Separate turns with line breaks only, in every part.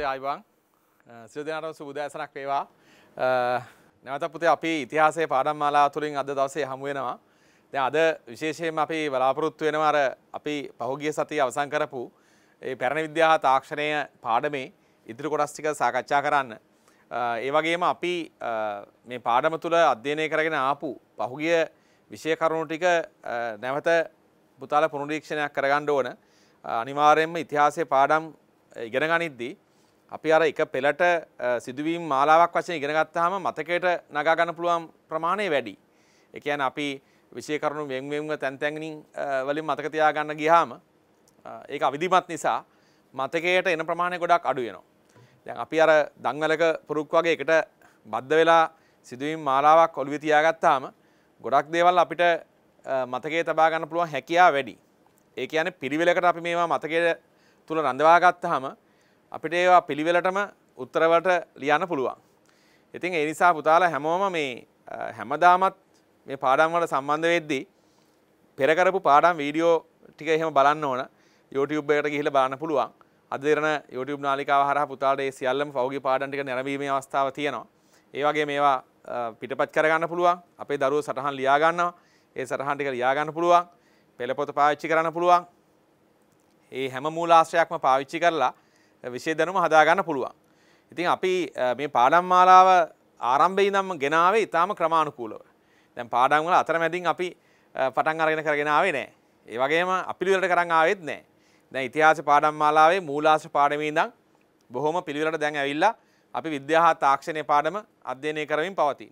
පුතේ ආයිබං සියලු දෙනාටම සුබ උදෑසනක් වේවා නැවත පුතේ අපි ඉතිහාසයේ පාඩම් මාලා තුලින් අද දවසේ හමු වෙනවා දැන් අද විශේෂයෙන්ම අපි බලාපොරොත්තු වෙනවා අර අපි පහුගිය සතියේ අවසන් කරපු ඒ පැරණි විද්‍යා තාක්ෂණය පාඩමේ ඉදිරි කොටස් ටික සාකච්ඡා කරන්න ඒ වගේම අපි මේ පාඩම තුල අධ්‍යයනය කරගෙන ආපු පහුගිය විෂය කරුණු ටික නැවත පුතාලා පුනරීක්ෂණයක් කරගන්න ඕන අනිවාර්යයෙන්ම ඉතිහාසයේ පාඩම් ඉගෙන ගනිද්දී අපි අර එක පෙළට සිදුවීම් මාලාවක් වශයෙන් ඉගෙන ගත්තාම මතකයට නගා ගන්න පුළුවන් ප්‍රමාණය වැඩි. ඒ කියන්නේ අපි විෂය කරුණු වෙන් වෙන්ව තැන් තැන්වලින් වලින් මතක තියා ගන්න ගියාම ඒක අවිධිමත් නිසා මතකයට එන ප්‍රමාණය ගොඩක් අඩු වෙනවා. දැන් අපි අර දන්වැලක පුරුක් වගේ එකට බද්ධ වෙලා සිදුවීම් මාලාවක් ඔළුවේ තියාගත්තාම ගොඩක් දේවල් අපිට මතකයේ තබා ගන්න පුළුවන් හැකියාව වැඩි. ඒ කියන්නේ පිළිවෙලකට අපි මේවා මතකයේ තුල රඳවා ගත්තාම අපිට ඒවා පිළිවෙලටම උත්තරවට ලියන්න පුළුවන්. ඉතින් ඒ නිසා පුතාලා හැමෝම මේ හැමදාමත් මේ පාඩම් වලට සම්බන්ධ වෙද්දී පෙර කරපු පාඩම් වීඩියෝ ටික එහෙම බලන්න ඕන. YouTube එකට ගිහිල්ලා බලන්න පුළුවන්. අද දෙරන YouTube නාලිකාව හරහා පුතාලට මේ සියල්ලම පෞගේ පාඩම් ටික නැරඹීමේ අවස්ථාව තියෙනවා. ඒ වගේ මේවා පිටපත් කරගන්න පුළුවන්. අපේ දරුවෝ සටහන් ලියා ගන්නවා. ඒ සටහන් ටික ලියා ගන්න පුළුවන්. පෙළ පොත පාවිච්චි කරන්න පුළුවන්. ඒ හැම මූලාශ්‍රයක්ම පාවිච්චි කරලා විශේ දැනුම හදාගන්න පුළුවන්. ඉතින් අපි මේ පාඩම් මාලාව ආරම්භය ඉඳන්ම ගෙනාවේ ඉතාම ක්‍රමානුකූලව. දැන් පාඩම් වල අතරමැදින් අපි පටන් අරගෙන කරගෙන ආවේ නැහැ. ඒ වගේම අපිළිවෙලට කරන් ආවෙත් නැහැ. දැන් ඉතිහාස පාඩම් මාලාවේ මූලාශ්‍ර පාඩමේ ඉඳන් බොහොම පිළිවෙලට දැන් ඇවිල්ලා අපි විද්‍යා හා තාක්ෂණයේ පාඩම අධ්‍යයනය කරමින් පවතී.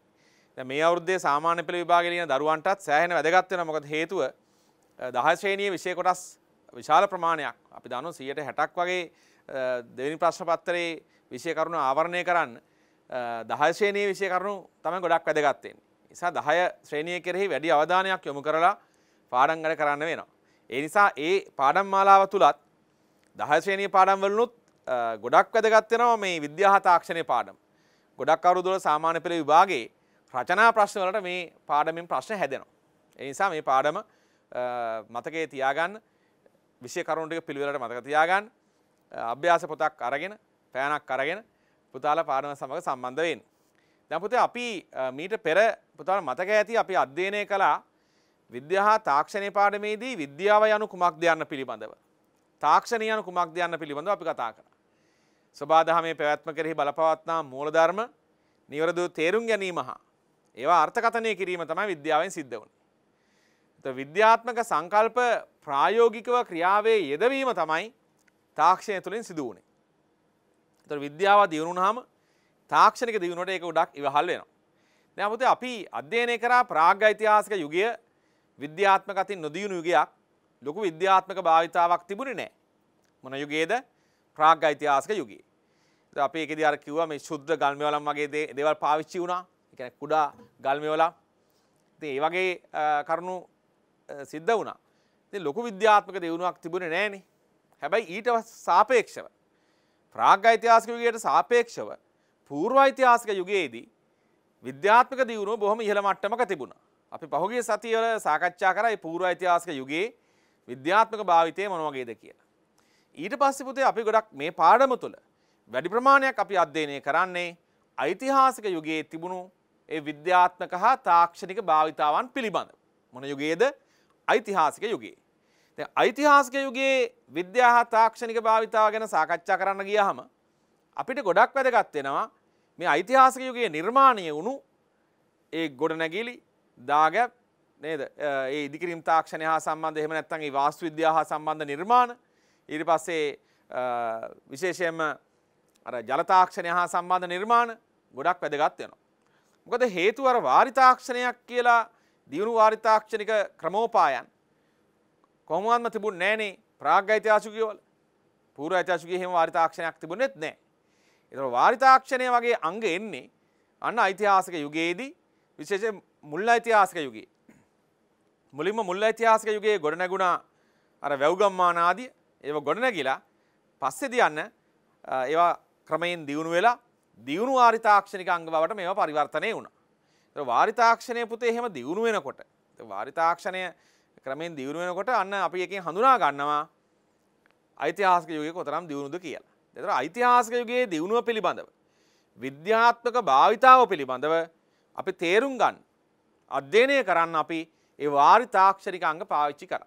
දැන් මේ අවුරුද්දේ සාමාන්‍ය පෙළ විභාගයේ ලියන දරුවන්ටත් සෑහෙන වැදගත් වෙනවා. මොකද හේතුව 10 ශ්‍රේණියේ විෂය කොටස් විශාල ප්‍රමාණයක් අපි දන්නවා 160ක් වගේ දෙවනි ප්‍රශ්න පත්තරේ විෂය කරුණු ආවරණය කරන්න දහය ශ්‍රේණයේ විෂය කරුණු තමයි ගොඩක් වැදගත්තෙන්. නිසා දහය ශ්‍රේණිය කෙරෙහි වැඩි අවධානයක් යොමු කරලා පාඩම් වැඩ කරන්න වෙනවා. ඒ නිසා ඒ පාඩම් මාලාව තුලත් දහය ශ්‍රේණියේ පාඩම් වලුත් ගොඩක් වැදගත් වෙනවා මේ විද්‍යා තාක්ෂණයේ පාඩම්. ගොඩක් අවුරුදු වල සාමාන්‍ය පෙළ විභාගයේ රචනා ප්‍රශ්න වලට මේ පාඩමෙන් ප්‍රශ්න හැදෙනවා. ඒ නිසා මේ පාඩම මතකයේ තියාගන්න විෂය කරුණු ටික පිළිවෙලට මතක තියාගන්න. අභ්‍යාස පොතක් අරගෙන පෑනක් අරගෙන පුතාල පාඩම සමඟ සම්බන්ධ වෙන්න. දැන් පුතේ අපි මීට පෙර පුතාල මතක ඇති අපි අධ්‍යයනය කළා විද්‍යා තාක්ෂණය පාඩමේදී විද්‍යාව යනු කුමක්ද යන්න පිළිබඳව. තාක්ෂණය යනු කුමක්ද යන්න පිළිබඳව අපි කතා කරා. සබාදහමේ පැවැත්ම කෙරෙහි බලපවත්නා මූලධර්ම නිවරදු තේරුම් ගැනීම හා ඒවා අර්ථකථනය කිරීම තමයි විද්‍යාවෙන් සිද්ධ වුණේ. විද්‍යාත්මක සංකල්ප ප්‍රායෝගිකව ක්‍රියාවේ යෙදවීම තමයි තාක්ෂණය තුළින් සිදු වුණේ. තොර විද්‍යාව දියුණුනාම තාක්ෂණක දියුණුවට ඒක උඩක් ඉවහල් වෙනවා. දැන් අපතේ අපි අධ්‍යයනය කරා ප්‍රාග් ඓතිහාසික යුගය විද්‍යාත්මක අතින් නොදියුණු යුගයක්. ලොකු විද්‍යාත්මක භාවිතාවක් තිබුණේ නැහැ. මොන යුගයේද? ප්‍රාග් ඓතිහාසික යුගයේ. ඉතින් අපි ඒකෙදී අර කිව්වා මේ ශුද්ධ ගල්මෙවලම් වගේ දේවල් පාවිච්චි වුණා. ඒ කියන්නේ කුඩා ගල්මෙවලම්. ඉතින් ඒ වගේ කරුණු සිද්ධ වුණා. ඉතින් ලොකු විද්‍යාත්මක දියුණුවක් තිබුණේ නැහනේ. හැබැයි ඊට සාපේක්ෂව ප්‍රාග් ඓතිහාසික යුගයට සාපේක්ෂව පූර්ව ඓතිහාසික යුගයේදී විද්‍යාත්මක දියුණුව බොහොම ඉහළ මට්ටමක තිබුණා. අපි පහුගිය සතියවල සාකච්ඡා කරා මේ පූර්ව ඓතිහාසික යුගයේ විද්‍යාත්මක භාවිතය මොන වගේද කියලා. ඊට පස්සේ පුතේ අපි ගොඩක් මේ පාඩම තුළ වැඩි ප්‍රමාණයක් අපි අධ්‍යයනය කරන්නේ ඓතිහාසික යුගයේ තිබුණු ඒ විද්‍යාත්මක හා තාක්ෂණික භාවිතාවන් පිළිබඳ. මොන යුගයේද? ඓතිහාසික යුගයේ. ඓතිහාසික යුගයේ විද්‍යා හා තාක්ෂණික භාවිතාව ගැන සාකච්ඡා කරන්න ගියහම අපිට ගොඩක් වැදගත් වෙනවා මේ ඓතිහාසික යුගයේ නිර්මාණය වුණු ඒ ගොඩනැගිලි දාගැබ් නේද? ඒ ඉදිකිරීම් තාක්ෂණය හා සම්බන්ධ එහෙම නැත්නම් ඒ වාස්තු විද්‍යාව හා සම්බන්ධ නිර්මාණ ඊට පස්සේ විශේෂයෙන්ම අර ජල තාක්ෂණය හා සම්බන්ධ නිර්මාණ ගොඩක් වැදගත් වෙනවා. මොකද හේතුව අර වාරිතාක්ෂණයක් කියලා දියුණු වාරිතාක්ෂණික ක්‍රමෝපායන් කොහොමවත්ම තිබුණ නෑනේ ප්‍රාග් ඓතිහාසිකයවල. පූර්ව ඓතිහාසිකයේ හැම වාරිතාක්ෂණයක් තිබුණෙත් නෑ. ඒතකොට වාරිතාක්ෂණය වගේ අංග එන්නේ අන්න ඓතිහාසික යුගයේදී විශේෂයෙන් මුල් ඓතිහාසික යුගයේ. මුලින්ම මුල් ඓතිහාසික යුගයේ ගොඩනැගුණා අර වැව්ගම්මාන ආදී ඒව ගොඩනැගිලා පස්සේදී යන්න ඒවා ක්‍රමයෙන් දියුණු වෙලා දියුණු වාරිතාක්ෂණික අංග බවට මේවා පරිවර්තනය වුණා. ඒතකොට වාරිතාක්ෂණයේ පුතේ එහෙම දියුණු වෙනකොට වාරිතාක්ෂණය ක්‍රමෙන් දියුණු වෙනකොට අන්න අපි එකෙන් හඳුනා ගන්නවා ඓතිහාසික යුගයේ කොතරම් දියුණුද කියලා. ඒතර ඓතිහාසික යුගයේ දියුණුව පිළිබඳව විද්‍යාත්මක භාවිතාව පිළිබඳව අපි තේරුම් ගන්න අධ්‍යයනය කරන්න අපි ඒ වාරිතාක්ෂරික අංග පාවිච්චි කරා.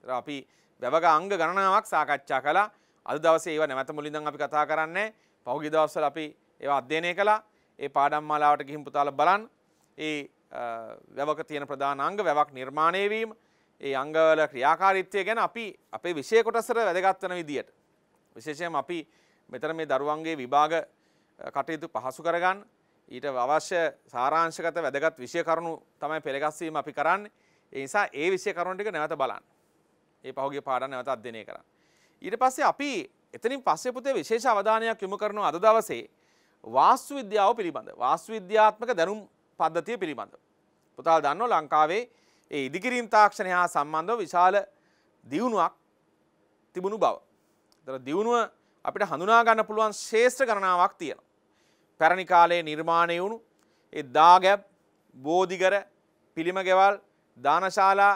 ඒතර අපි වැවග අංග ගණනාවක් සාකච්ඡා කළා. අද දවසේ ඒවා නැවත මුලින්දන් අපි කතා කරන්නේ පහුගිය දවස්වල අපි ඒවා අධ්‍යයනය කළා. ඒ පාඩම් මාලාවට ගිහින් පුතාලා බලන්න. ඒ වැවක තියෙන ප්‍රධාන අංග වැවක් නිර්මාණය වීම ඒ අංගවල ක්‍රියාකාරීත්වය ගැන අපි අපේ විෂය කොටසට වැදගත් වෙන විදියට විශේෂයෙන්ම අපි මෙතන මේ දරුවන්ගේ විභාග කටයුතු පහසු කරගන්න ඊට අවශ්‍ය සාරාංශගත වැදගත් විෂය කරුණු තමයි පෙළගස් වීම අපි කරන්නේ ඒ නිසා ඒ විෂය කරුණු ටික නැවත බලන්න ඒ පහුගිය පාඩම් නැවත අධ්‍යයනය කරන්න ඊට පස්සේ අපි එතනින් පස්සේ පුතේ විශේෂ අවධානයක් යොමු කරනවා අද දවසේ වාස්තු විද්‍යාව පිළිබඳ වාස්තු විද්‍යාත්මක දැනුම් පද්ධතිය පිළිබඳ පුතාලා දන්නවා ලංකාවේ ඒ ඉදිකිරීම් තාක්ෂණය හා සම්බන්ධව විශාල දියුණුවක් තිබුණු බව. තර දියුණුව අපිට හඳුනා ගන්න පුළුවන් ශේෂ්ඨ ගණනාවක් තියෙනවා. පැරණි කාලයේ නිර්මාණය වුණු ඒ දාගැබ්, බෝධිගර, පිළිමගෙවල්, දානශාලා,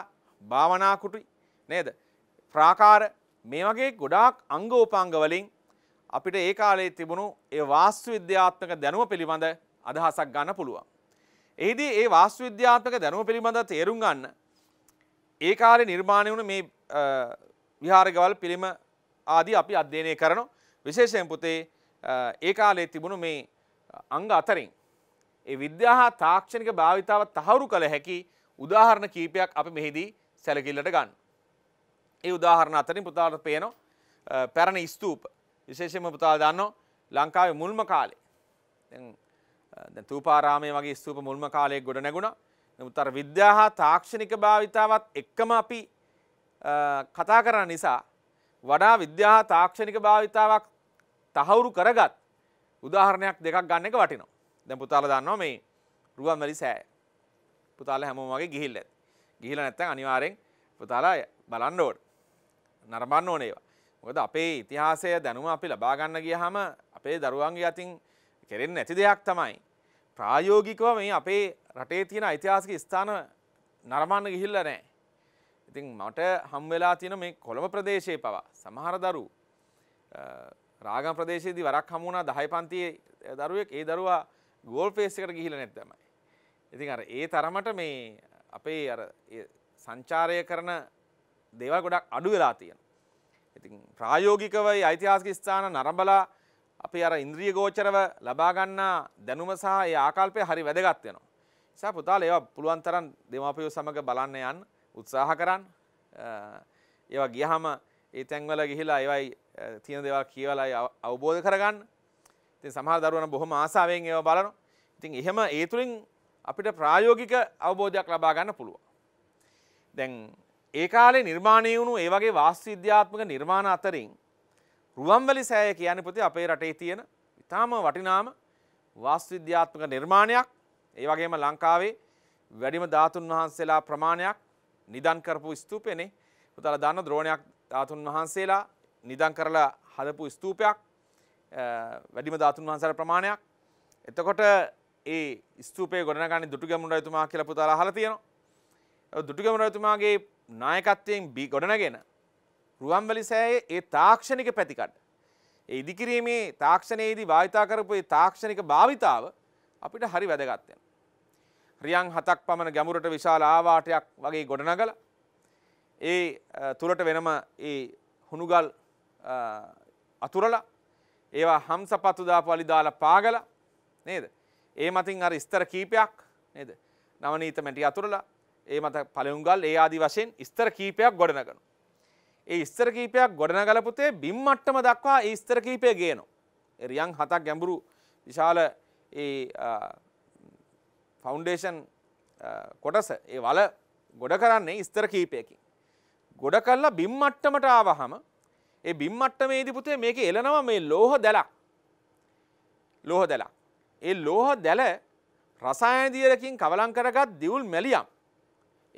භාවනා කුටි නේද? ප්‍රාකාර මේ වගේ ගොඩාක් අංගෝපාංග වලින් අපිට ඒ කාලේ තිබුණු ඒ වාස්තු විද්‍යාත්මක දැනුම පිළිබඳ අදහසක් ගන්න පුළුවන්. එහිදී ඒ වාස්තු විද්‍යාත්මක දැනුම පිළිබඳ තේරුම් ගන්න ඒ කාලේ නිර්මාණය වුණු මේ විහාරගවල් පිළිම ආදී අපි අධ්‍යයනය කරනවා විශේෂයෙන් පුතේ ඒ කාලේ තිබුණු මේ අංග අතරින් ඒ විද්‍යා හා තාක්ෂණික භාවිතාව තහවුරු කළ හැකි උදාහරණ කීපයක් අපි මෙහිදී සැලකිල්ලට ගන්න. ඒ උදාහරණ අතරින් පුතාට පේනවා පැරණි ස්තූප විශේෂයෙන්ම පුතා දන්නවා ලංකාවේ මුල්ම කාලේ දැන් තූපාරාමය වගේ ස්තූප මුල්ම කාලය ගොඩ නැගුණ නමුත්තර විද්‍යා හා තාක්ෂණික භාවිතාවත් එක්කම අපි කතා කරන නිසා වඩා විද්‍යා හා තාක්ෂණික භාවිතාවක් තහවුරු කරගත් උදාහරණයක් දෙකක් ගන්න එක වටිනවා දැන් පුතාල දන්නවා මේ රුවන්වැලි සෑය පුතාල හැමෝම වගේ ගිහිල්ල ඇති ගිහිලා නැත්නම් අනිවාර්යෙන් පුතාලා බලන්න ඕන නරඹන්න ඕනේ ඒවා මොකද අපේ ඉතිහාසය දැනුම අපි ලබා ගන්න ගියාම අපේ දරුවන්ගේ අතින් කෙරෙන්නේ නැති දෙයක් තමයි ප්‍රායෝගිකව මේ අපේ රටේ තියෙන ඓතිහාසික ස්ථාන නරඹන්න ගිහිල්ලා නැහැ. ඉතින් මට හම් වෙලා තියෙන මේ කොළඹ ප්‍රදේශයේ පවා සමහර දරු රාගම් ප්‍රදේශයේදී වරක් හමු වුණා 10 පන්තියේ දරුවෙක් ඒ දරුවා ගෝල් ෆේස් එකට ගිහිල්ලා නැත්නම්. ඉතින් අර ඒ තරමට මේ අපේ අර සංචාරය කරන දේවල් ගොඩක් අඩු වෙලා තියෙනවා. ඉතින් ප්‍රායෝගිකවයි ඓතිහාසික ස්ථාන නරඹලා අපි අර ඉන්ද්‍රිය ගෝචරව ලබාගන්නා දැනුම සහ ඒ ආකල්පය හරි වැදගත් වෙනවා. නිසා පුතාල ඒවා පුළුවන් තරම් දෙමාපියෝ සමග බලන්න යන්න උත්සාහ කරන්න. ඒවා ගියහම ඒ තැන්වල ගිහිලා ඒවයි තියෙන දේවල් කියවලයි අවබෝධ කරගන්න. ඉතින් සමහර දරුවන් බොහොම ආසාවෙන් ඒවා බලනවා. ඉතින් එහෙම ඒ තුලින් අපිට ප්‍රායෝගික අවබෝධයක් ලබා ගන්න පුළුවන්. දැන් ඒ කාලේ නිර්මාණය වුණු ඒ වගේ වාස්තු විද්‍යාත්මක නිර්මාණ අතරින් රුවන්වැලි සෑය කියන පුතේ අපේ රටේ තියෙන ඉතාම වටිනාම වාස්තුවිද්‍යාත්මක නිර්මාණයක් ඒ වගේම ලංකාවේ වැඩිම ධාතුන් වහන්සේලා ප්‍රමාණයක් නිදන් කරපු ස්තූපයනේ. පුතාලා දන්න ද්‍රෝණයක් ධාතුන් වහන්සේලා නිදන් කරලා හදපු ස්තූපයක් වැඩිම ධාතුන් වහන්සේලා ප්‍රමාණයක්. එතකොට ඒ ස්තූපයේ ගොඩනගන්නේ දුටුගැමුණු රජතුමා කියලා පුතාලා අහලා තියෙනවා. දුටුගැමුණු රජතුමාගේ නායකත්වයෙන් ගොඩනගෙන රුවන්වැලි සෑයේ ඒ තාක්ෂණික පැතිකඩ. ඒ ඉදිකිරීමේ තාක්ෂණයේදී භාවිතා කරපු ඒ තාක්ෂණික භාවිතාව අපිට හරි වැදගත් වෙනවා. රියන් හතක් පමණ ගැඹුරට විශාල ආවාටයක් වගේ ගොඩනගලා ඒ තුලට වෙනම ඒ හුණුගල් අතුරලා ඒවා හම්සපත්තු දාපු අලි දාලා පාගලා නේද? ඒ මතින් අර ස්තර කීපයක් නේද? නවනීත මැටි අතුරලා ඒ මත පළයුම් ගල් ඒ ආදි වශයෙන් ස්තර කීපයක් ගොඩනගනවා. ඒ ඉස්තර කීපයක් ගොඩනගල පුතේ බිම් මට්ටම දක්වා ඒ ඉස්තර කීපය ගේනවා. රියන් හතක් ගැඹුරු විශාල ඒ ෆවුන්ඩේෂන් කොටස ඒ වල ගොඩ කරන්නේ ඉස්තර කීපයකින්. ගොඩ කල්ලා බිම් මට්ටමට ආවහම ඒ බිම් මට්ටමේදී පුතේ මේක එළනවා මේ ලෝහ දැලක්. ලෝහ දැලක්. ඒ ලෝහ දැල රසායන දියරකින් කවලම් කරගත් දියුල් මැලියම්.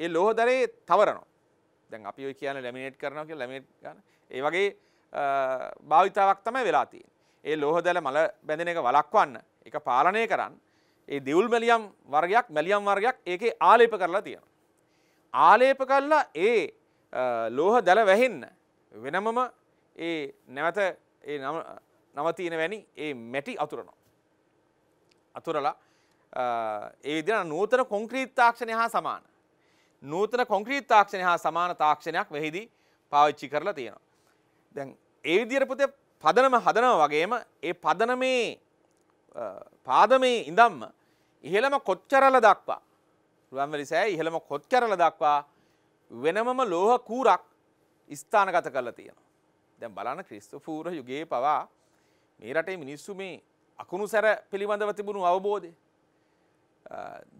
ඒ ලෝහ දැලේ තවරනවා. දැන් අපි ඔය කියන ලැමිනේට් කරනවා කියලා ලැමිනේට් ගන්න. ඒ වගේ භාවිතාවක් තමයි වෙලා තියෙන්නේ. ඒ ලෝහදැල මල බැඳෙන එක වළක්වන්න, ඒක පාලනය කරන්න ඒ දෙවුල් මැලියම් වර්ගයක් මැලියම් වර්ගයක් ඒකේ ආලේප කරලා තියෙනවා. ආලේප කරලා ඒ ලෝහ දැල වැහෙන්න වෙනමම ඒ නැවත ඒ නවතින වැනි ඒ මැටි අතුරනවා. අතුරලා ඒ විදිහට නූතන කොන්ක්‍රීට් තාක්ෂණය හා සමාන නූතන කොන්ක්‍රීට් තාක්ෂණය හා සමාන තාක්ෂණයක් වෙහිදී පාවිච්චි කරලා තියෙනවා. දැන් ඒ විදිහට පුතේ පදනම හදනවා වගේම ඒ පදනමේ පාදමේ ඉඳන්ම ඉහළම කොච්චරල දක්වා රුවන්වැලි සෑය ඉහළම කොච්චරල දක්වා වෙනමම ලෝහ කූරක් ස්ථානගත කරලා තියෙනවා. දැන් බලන්න ක්‍රිස්තපූර්ව යුගයේ පවා මේ රටේ මිනිස්සු මේ අකුණු සැර පිළිබඳව තිබුණු අවබෝධය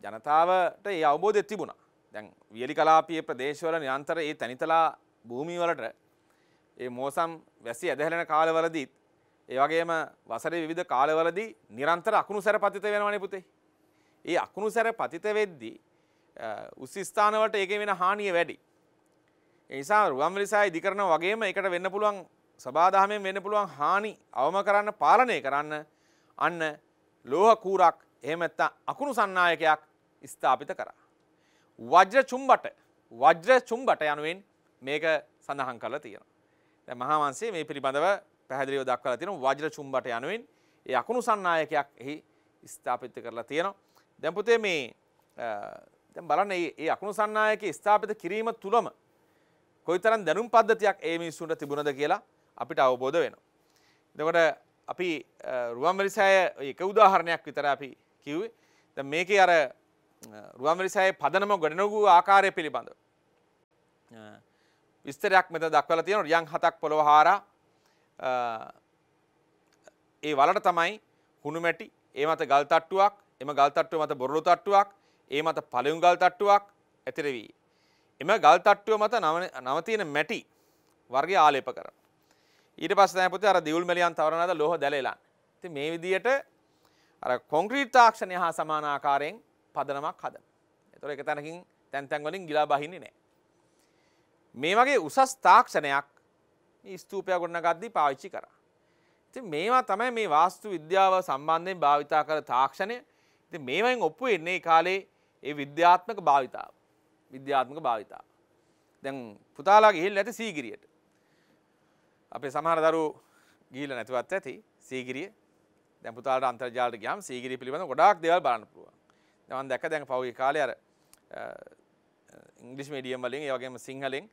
ජනතාවට ඒ අවබෝධය තිබුණා. දැන් වියලි කලාපයේ ප්‍රදේශවල නිරන්තර ඒ තනිතලා භූමිවලට ඒ මෝසම් වැසි ඇදහැලෙන කාලවලදීත් ඒ වගේම වසරේ විවිධ කාලවලදී නිරන්තර අකුණු සැර පතිත වෙනවනේ පුතේ. ඒ අකුණු සැර පතිත වෙද්දී උස් ස්ථානවලට ඒකේ වෙන හානිය වැඩි. ඒ නිසා රුවන්වැලිසෑය ඉදි කරනා වගේම ඒකට වෙන්න පුළුවන් සබාදහමෙන් වෙන්න පුළුවන් හානි අවම කරන්න පාලනය කරන්න අන්න ලෝහ කූරක් එහෙම නැත්නම් අකුණු සන්නායකයක් ස්ථාපිත කරා. වජ්‍ර චුම්බට වජ්‍ර චුම්බට යනුවෙන් මේක සඳහන් කරලා තියෙනවා. දැන් මහාවංශයේ මේ පිළිබඳව පැහැදිලිව දක්වලා තියෙනවා වජ්‍ර චුම්බට යනුවෙන් ඒ අකුණු සන්නායකයක් එහි ස්ථාපිත කරලා තියෙනවා. දැන් පුතේ මේ දැන් බලන්න මේ අකුණු සන්නායකයේ ස්ථාපිත කිරීම තුලම කොයිතරම් දැනුම් පද්ධතියක් ඒ මිනිස්සුන්ට තිබුණද කියලා අපිට අවබෝධ වෙනවා. එතකොට අපි රුවන්වැලිසෑය එක උදාහරණයක් විතර අපි කිව්වේ. දැන් මේකේ අර රුවන්වැලිසෑය පදනම ගොඩනගූ ආකාරය පිළිබඳ. විස්තරයක් මෙත දක්වල තියෙන රියන් හතක් පොළොව හාරා ඒ වලට තමයි හුණු මැටි ඒ මත ගල් තට්ටුවක් එම ගල් තට්ටුව මත බොරළු තට්ටුවක් ඒ මත පළයුම් ගල් තට්ටුවක් ඇතිර වී. එම ගල් තට්ටුව මත නවතියන මැටි වර්ගය ආලේප කර. ඊට පස්සනපති අර දියුල් මලියන් තවරනද ලොහ දැලලා. ති මේ විදියට කොංක්‍රීට් තාක්ෂණය හා සමානාකාරයෙන් පදනමක් හද. එතොර එක තැනකින් තැන්තැන්වලින් ගිලා බහින්නේ නෑ. මේ වගේ උසස් තාක්ෂණයක් ස්තූපයක් ගොඩනගද්දී පාවිච්චි කර. ති මේවා තමයි මේ වාස්තු විද්‍යාව සම්බන්ධයෙන් භාවිතා කර තාක්ෂණය ති මේවයින් ඔප්පු එන්නේ කාලේ ඒ විද්‍යාත්මක භාවිතාව විද්‍යාත්මක භාවිතාව. දැන් පුතාලා ගිහිල් ඇති සීගිරියට. අපේ සමහර දරු ගීල නැතිවත් ඇති සීගිරිය දැපුතාට අන්තර්ජාලට ගයාම් සීගිරි පිළිබඳ ගොඩක් දෙවල් බලන්න පුළුවන්. දවන් දැක දැන් පවගේ කාලය අර ඉංගලිස් මඩියම් වලින් ඒවගේම සිංහලෙන්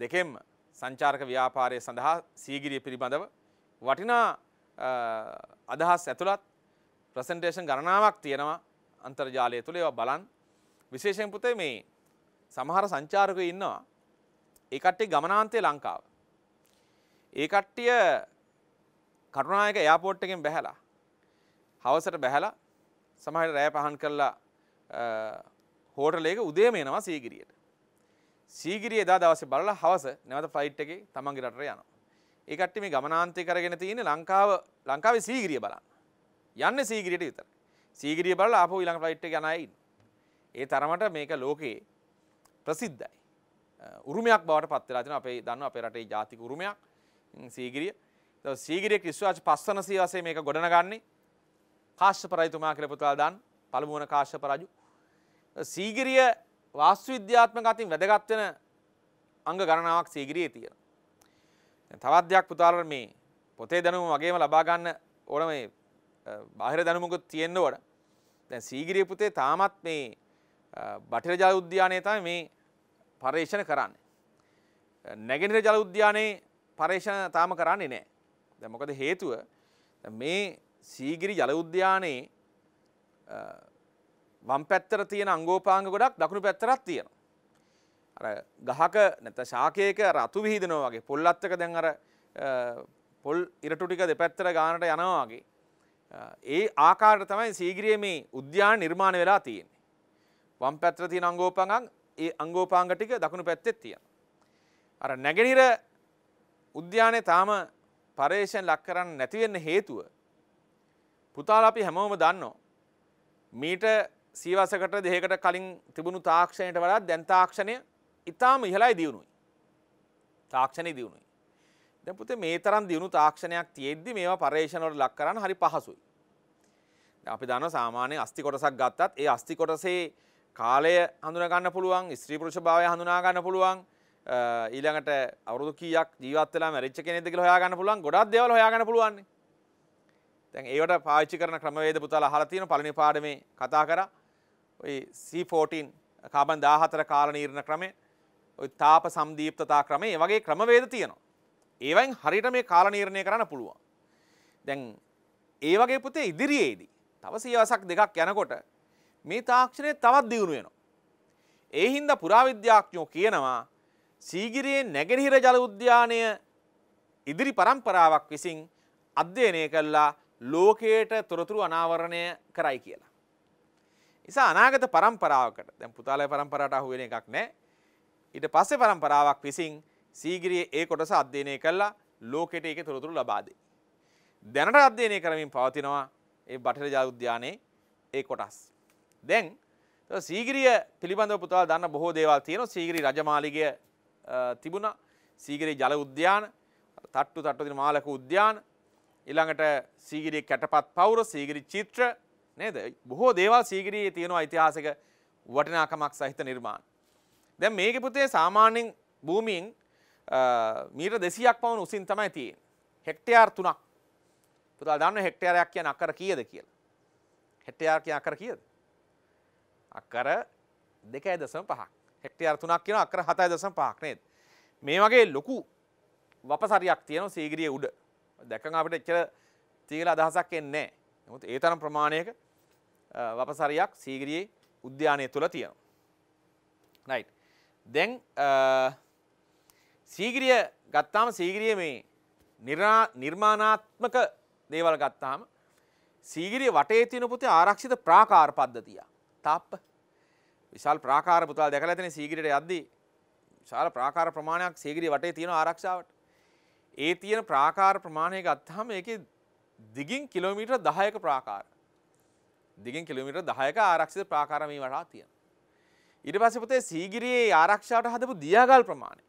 දෙකෙම් සංචාර්ක ව්‍යාපාරය සඳහා සීගිරිය පිළිබඳව වටිනා අදහස් ඇතුළත් ප්‍රසන්ටේෂන් ගණනාවක් තියෙනවා අන්තර්ජාලය තුළ ඒවා බලන් විශේෂයෙන් පුතේ මේ සමහර සංචාරකයෝ ඉන්නවා ඒ කට්ටිය ගමනාන්තයේ ලංකාව. ඒ කට්ටිය කරුණායක එයාපෝට් එකෙන් බැහැලා හවසට බැහැලා සමහර රැය පහන් කරලා හෝටලේක උදේම එනවා සීගිරියට. සීගිරිය එදා දවසේ බලලා හවස නැවත ෆ්ලයිට් එකේ තමන්ගේ රටට යනවා. ඒ කට්ටිය මේ ගමනාන්තය කරගෙන තියෙන්නේ ලංකාව ලංකාවේ සීගිරිය බලන්න. යන්නේ සීගිරියට විතරයි. සීගිරිය බලලා ආපහු ඊළඟ ෆ්ලයිට් එක යන අය ඉන්න. ඒ තරමට මේක ලෝකේ ප්‍රසිද්ධයි. උරුමයක් බවට පත් වෙලා තිනවා අපේ දන්නවා අපේ රටේ ජාතික උරුමයක් සීගිරිය. ඒ සීගිරිය ක්‍රිස්තුආච 500 වසරේ මේක ගොඩනගන්නේ කාශ්‍යප රජතුමා කියලා පුතාලා දන්නවා. පළමුුවන කාශ්‍යප රජු. සීගිරිය වාස්විද්‍යාත්මක අතින් වැදගත්වන අංග ගණනාවක් සීගිරිය තියෙන. තවත්දයක් පුතාර මේ පොතේ දැනුම වගේම ලබාගන්න ඕන මේ බාහිර දැනුමකුත් තියෙන්න්න ඕට දැන් සීගිරිය පුතේ තාමත් මේ බටිර ජල උද්‍යානය තම මේ පර්ේෂණ කරන්න. නැගෙනර ජල උද්‍යානයේ පර්ේෂණ තාම කරන්නේ නෑ දැමොකද හේතුව මේ සීගිරි ජල උද්‍යානයේ වම් පැත්තර තියෙන අංගෝපාංග ගොඩක් දකුණු පැත්තරත් තියෙනවා. අර ගහක නැත්නම් ශාකයක රතු විහිදෙනවා වගේ පොල්ලත් එක දැන් අර පොල් ඉරටු ටික දෙපැත්තට ගානට යනවා වගේ. ඒ ආකාරයට තමයි සීගිරියේ මේ උද්‍යාන නිර්මාණ වෙලා තියෙන්නේ. වම් පැත්තට තියෙන අංගෝපාංග ඒ අංගෝපාංග ටික දකුණු පැත්තෙත් තියෙනවා. අර නැගෙනහිර උද්‍යානයේ තාම පරේෂණ ලක් කරන්න නැති වෙන්න හේතුව පුතාලා අපි හැමෝම දන්නවා මීට සීවසකට දෙකට කලින් තිබුණු තාක්ෂණයට වඩා දැන් තාක්ෂණය ඉතාම ඉහලයි දියුණුයි. තාක්ෂණය දියුණුයි. දැන් පුතේ මේ තරම් දියුණු තාක්ෂණයක් තියෙද්දි මේවා පරේක්ෂණවලට ලක් කරන්න හරි පහසුයි. දැන් අපි දන්නවා සාමාන්‍ය අස්ති කොටසක් ගත්තත් ඒ අස්ති කොටසේ කාලය හඳුනා ගන්න පුළුවන්, ස්ත්‍රී පුරුෂ භාවය හඳුනා ගන්න පුළුවන්. ඊළඟට අවුරුදු කීයක් ජීවත් වෙලා මැරිච්ච කෙනෙක්ද කියලා හොයා ගන්න පුළුවන්. ගොඩක් දේවල් හොයා ගන්න පුළුවන්. දැන් ඒවට පාවිච්චි කරන ක්‍රමවේද පුතාලා අහලා තියෙන පළවෙනි පාඩමේ කතා කරා ওই C14 කාබන් 14 කාල නීරණ ක්‍රමය ওই තාප සම්දීප්තතා ක්‍රමය ඒ වගේ ක්‍රමවේද තියෙනවා. ඒවෙන් හරියට මේ කාල නීරණය කරන්න පුළුවන්. දැන් ඒ වගේ පුතේ ඉදිරියේදී තව සියවසක් දෙකක් යනකොට මේ තාක්ෂණය තවත් දියුණු වෙනවා. ඒ හින්දා පුරාවිද්‍යාඥයෝ කියනවා සීගිරියේ නැගෙනහිර ජල උද්‍යානය ඉදිරි පරම්පරාවක් විසින් අධ්‍යයනය කළා ලෝකයට තොරතුරු අනාවරණය කරයි කියලා. නිසා අනාගත පරම්පරාවකට දැන් පුතාලය පරම්පරාවට අහු වෙන එකක් නැහැ. ඊට පස්සේ පරම්පරාවක් විසින් සීගිරියේ ඒ කොටස අධ්‍යයනය කළා ලෝකෙට ඒකේ තොරතුරු ලබා දෙයි. දැනට අධ්‍යයනය කරමින් පවතිනවා ඒ බටහිර ජාතික උද්‍යානයේ ඒ කොටස්. දැන් සීගිරිය පිළිබඳව පුතාලා දන්න බොහෝ දේවල් තියෙනවා. සීගිරි රජමාලිගය තිබුණා. සීගිරි ජල උද්‍යාන, තට්ටු තට්ටු දින මාලක උද්‍යාන, ඉළඟට සීගිරිය කැටපත් පවුර සීගිරි චිත්‍ර නේද බොහෝ දේවල් සීගිරයේ තියෙනවා ඓතිහාසික වටිනාකමක් සහිත නිර්මාණ. දැන් මේක පුතේ සාමාන්‍යයෙන් භූමියෙන් මීට 200ක් පමණ උසින් තමයි තියෙන්නේ. හෙක්ටයාර් 3ක්. පුතා දන්න හෙක්ටයාරයක් කියන අක්කර කීයද කියලා? හෙක්ටයාර් කියන අක්කර කීයද? අක්කර 2.5ක්. හෙක්ටයාර් 3ක් කියන අක්කර 7.5ක් නේද? මේ වගේ ලොකු වපසරියක් තියෙනවා සීගිරියේ උඩ. දැකන් අපිට එච්චර තියලා අදහසක් එන්නේ නැහැ. නමුත් ඒ තරම් ප්‍රමාණයක වපසරියක් සීගිරියේ උද්‍යානය තුළ තියෙනවා. රයිට්. දැන් සීගිරිය ගත්තාම සීගිරිය මේ නිර්මාණාත්මක දේවල් ගත්තාම සීගිරිය වටේ තියෙන පුතේ ආරක්ෂිත ප්‍රාකාර පද්ධතිය. තාප්ප විශාල ප්‍රාකාර පුතාල දැකලා තියෙන සීගිරියට යද්දී විශාල ප්‍රාකාර ප්‍රමාණයක් සීගිරිය වටේ තියෙන ආරක්ෂාවට. ඒ තියෙන ප්‍රාකාර ප්‍රමාණයක අත්හම ඒකේ දිගින් කිලෝමීටර් 10ක ප්‍රාකාර. දිගින් කිලෝමීටර් 10ක ආරක්ෂිත ප්‍රාකාර මේ වටා තියෙනවා. ඊට පස්සේ පුතේ සීගිරියේ ආරක්ෂාවට හදපු දියාගල් ප්‍රමාණය.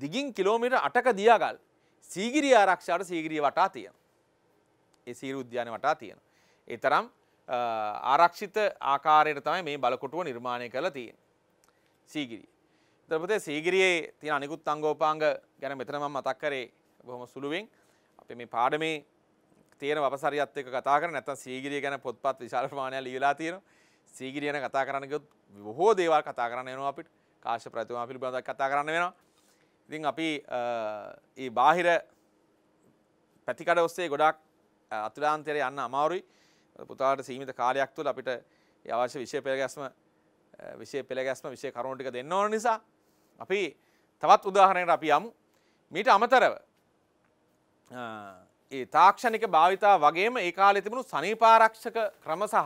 දිගින් කිලෝමීටර් 8ක දියාගල් සීගිරිය ආරක්ෂාවට සීගිරිය වටා තියෙනවා. ඒ සීරු උද්‍යානය වටා තියෙනවා. ඒ තරම් ආරක්ෂිත ආකාරයට තමයි මේ බලකොටුව නිර්මාණය කරලා තියෙන්නේ. සීගිරිය දරපතේ සීගිරියේ තියෙන අනිකුත් අංගෝපාංග ගැන මෙතන මම මතක් කරේ බොහොම සුළුවෙන්. අපි මේ පාඩමේ තියෙන වපසරියත් එක්ක කතා කරන නැත්නම් සීගිරිය ගැන පොත්පත් විශාල ප්‍රමාණයක් ලියලා තියෙනවා. සීගිරිය ගැන කතා කරන්න ගියොත් බොහෝ දේවල් කතා කරන්න වෙනවා අපිට. කාශ්‍යප ප්‍රතිමා පිළිබඳව කතා කරන්න වෙනවා. ඉතින් අපි ඒ බාහිර පැතිකඩ ඔස්සේ ගොඩක් අතුලාන්තරය යන්න අමාරුයි පුතාට සීමිත කාලයක් තුළ අපිට අවශ්‍ය විෂය පෙළගැස්ම විෂය පෙළගැස්ම විෂය කරුණු ටික දෙන්න ඕන නිසා අපි තවත් උදාහරණයට අපි යමු මීට අමතරව ඒ තාක්ෂණික භාවිතා වගේම ඒ කාලේ තිබුණු සනීපාරක්ෂක ක්‍රම සහ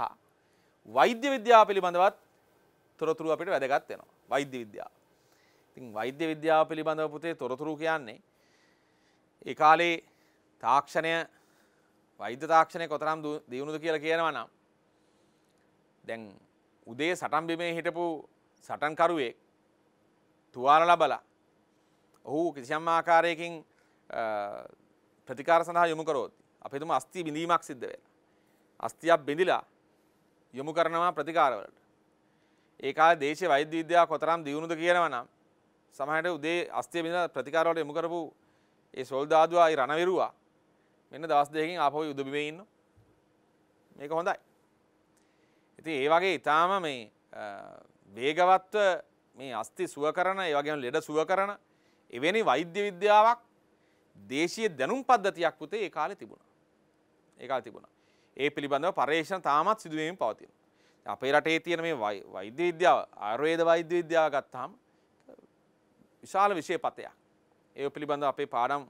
වෛද්‍ය විද්‍යාව පිළිබඳවත් තොරතුරු අපිට වැදගත් වෙනවා වෛද්‍ය විද්‍යාව. ඉතින් වෛද්‍ය විද්‍යාව පිළිබඳව පුතේ තොරතුරු කියන්නේ ඒ කාලේ තාක්ෂණය වෛද්‍ය තාක්ෂණය කොතරම් දියුණුද කියලා කියනවා නම් දැන් උදේ සටන් බිමේ හිටපු සටන්කරුවෙක් තුවාල ලබලා ඔහු කිසියම් ආකාරයකින් ප්‍රතිකාර සඳහා යොමු කරොත් අපි තුම අස්ති බිඳීමක් සිද්ධ වෙලා අස්තියක් බිඳිලා යොමු කරනවා ප්‍රතිකාරවලට ඒ කාලේ දේශීය වෛද්‍ය විද්‍යාව කොතරම් දියුණුද කියනවා නම් සමහරට උදේ අස්තිය බිඳලා ප්‍රතිකාරවලට යොමු කරපු ඒ සොල්දාදුවා ඒ රණවිරුවා මෙන්න දවස් දෙකකින් ආපහු යුදබිමේ ඉන්නවා මේක හොඳයි ඉතින් ඒ වගේ ඊටාම මේ වේගවත්ව මේ අස්ති සුව කරන ඒ වගේම ලෙඩ සුව කරන එවැනි වෛද්‍ය විද්‍යාවක් දේශීය දැනුම් පද්ධතියක් පුතේ ඒ කාලේ තිබුණා. ඒ කාලේ තිබුණා. ඒ පිළිබඳව පරීක්ෂණ තාමත් සිදු වෙමින් පවතිනවා. අපේ රටේ තියෙන මේ වෛද්‍ය විද්‍යාව ආයුර්වේද වෛද්‍ය විද්‍යාව ගත්තාම විශාල විෂය පතයක්. ඒ පිළිබඳව අපේ පාඩම්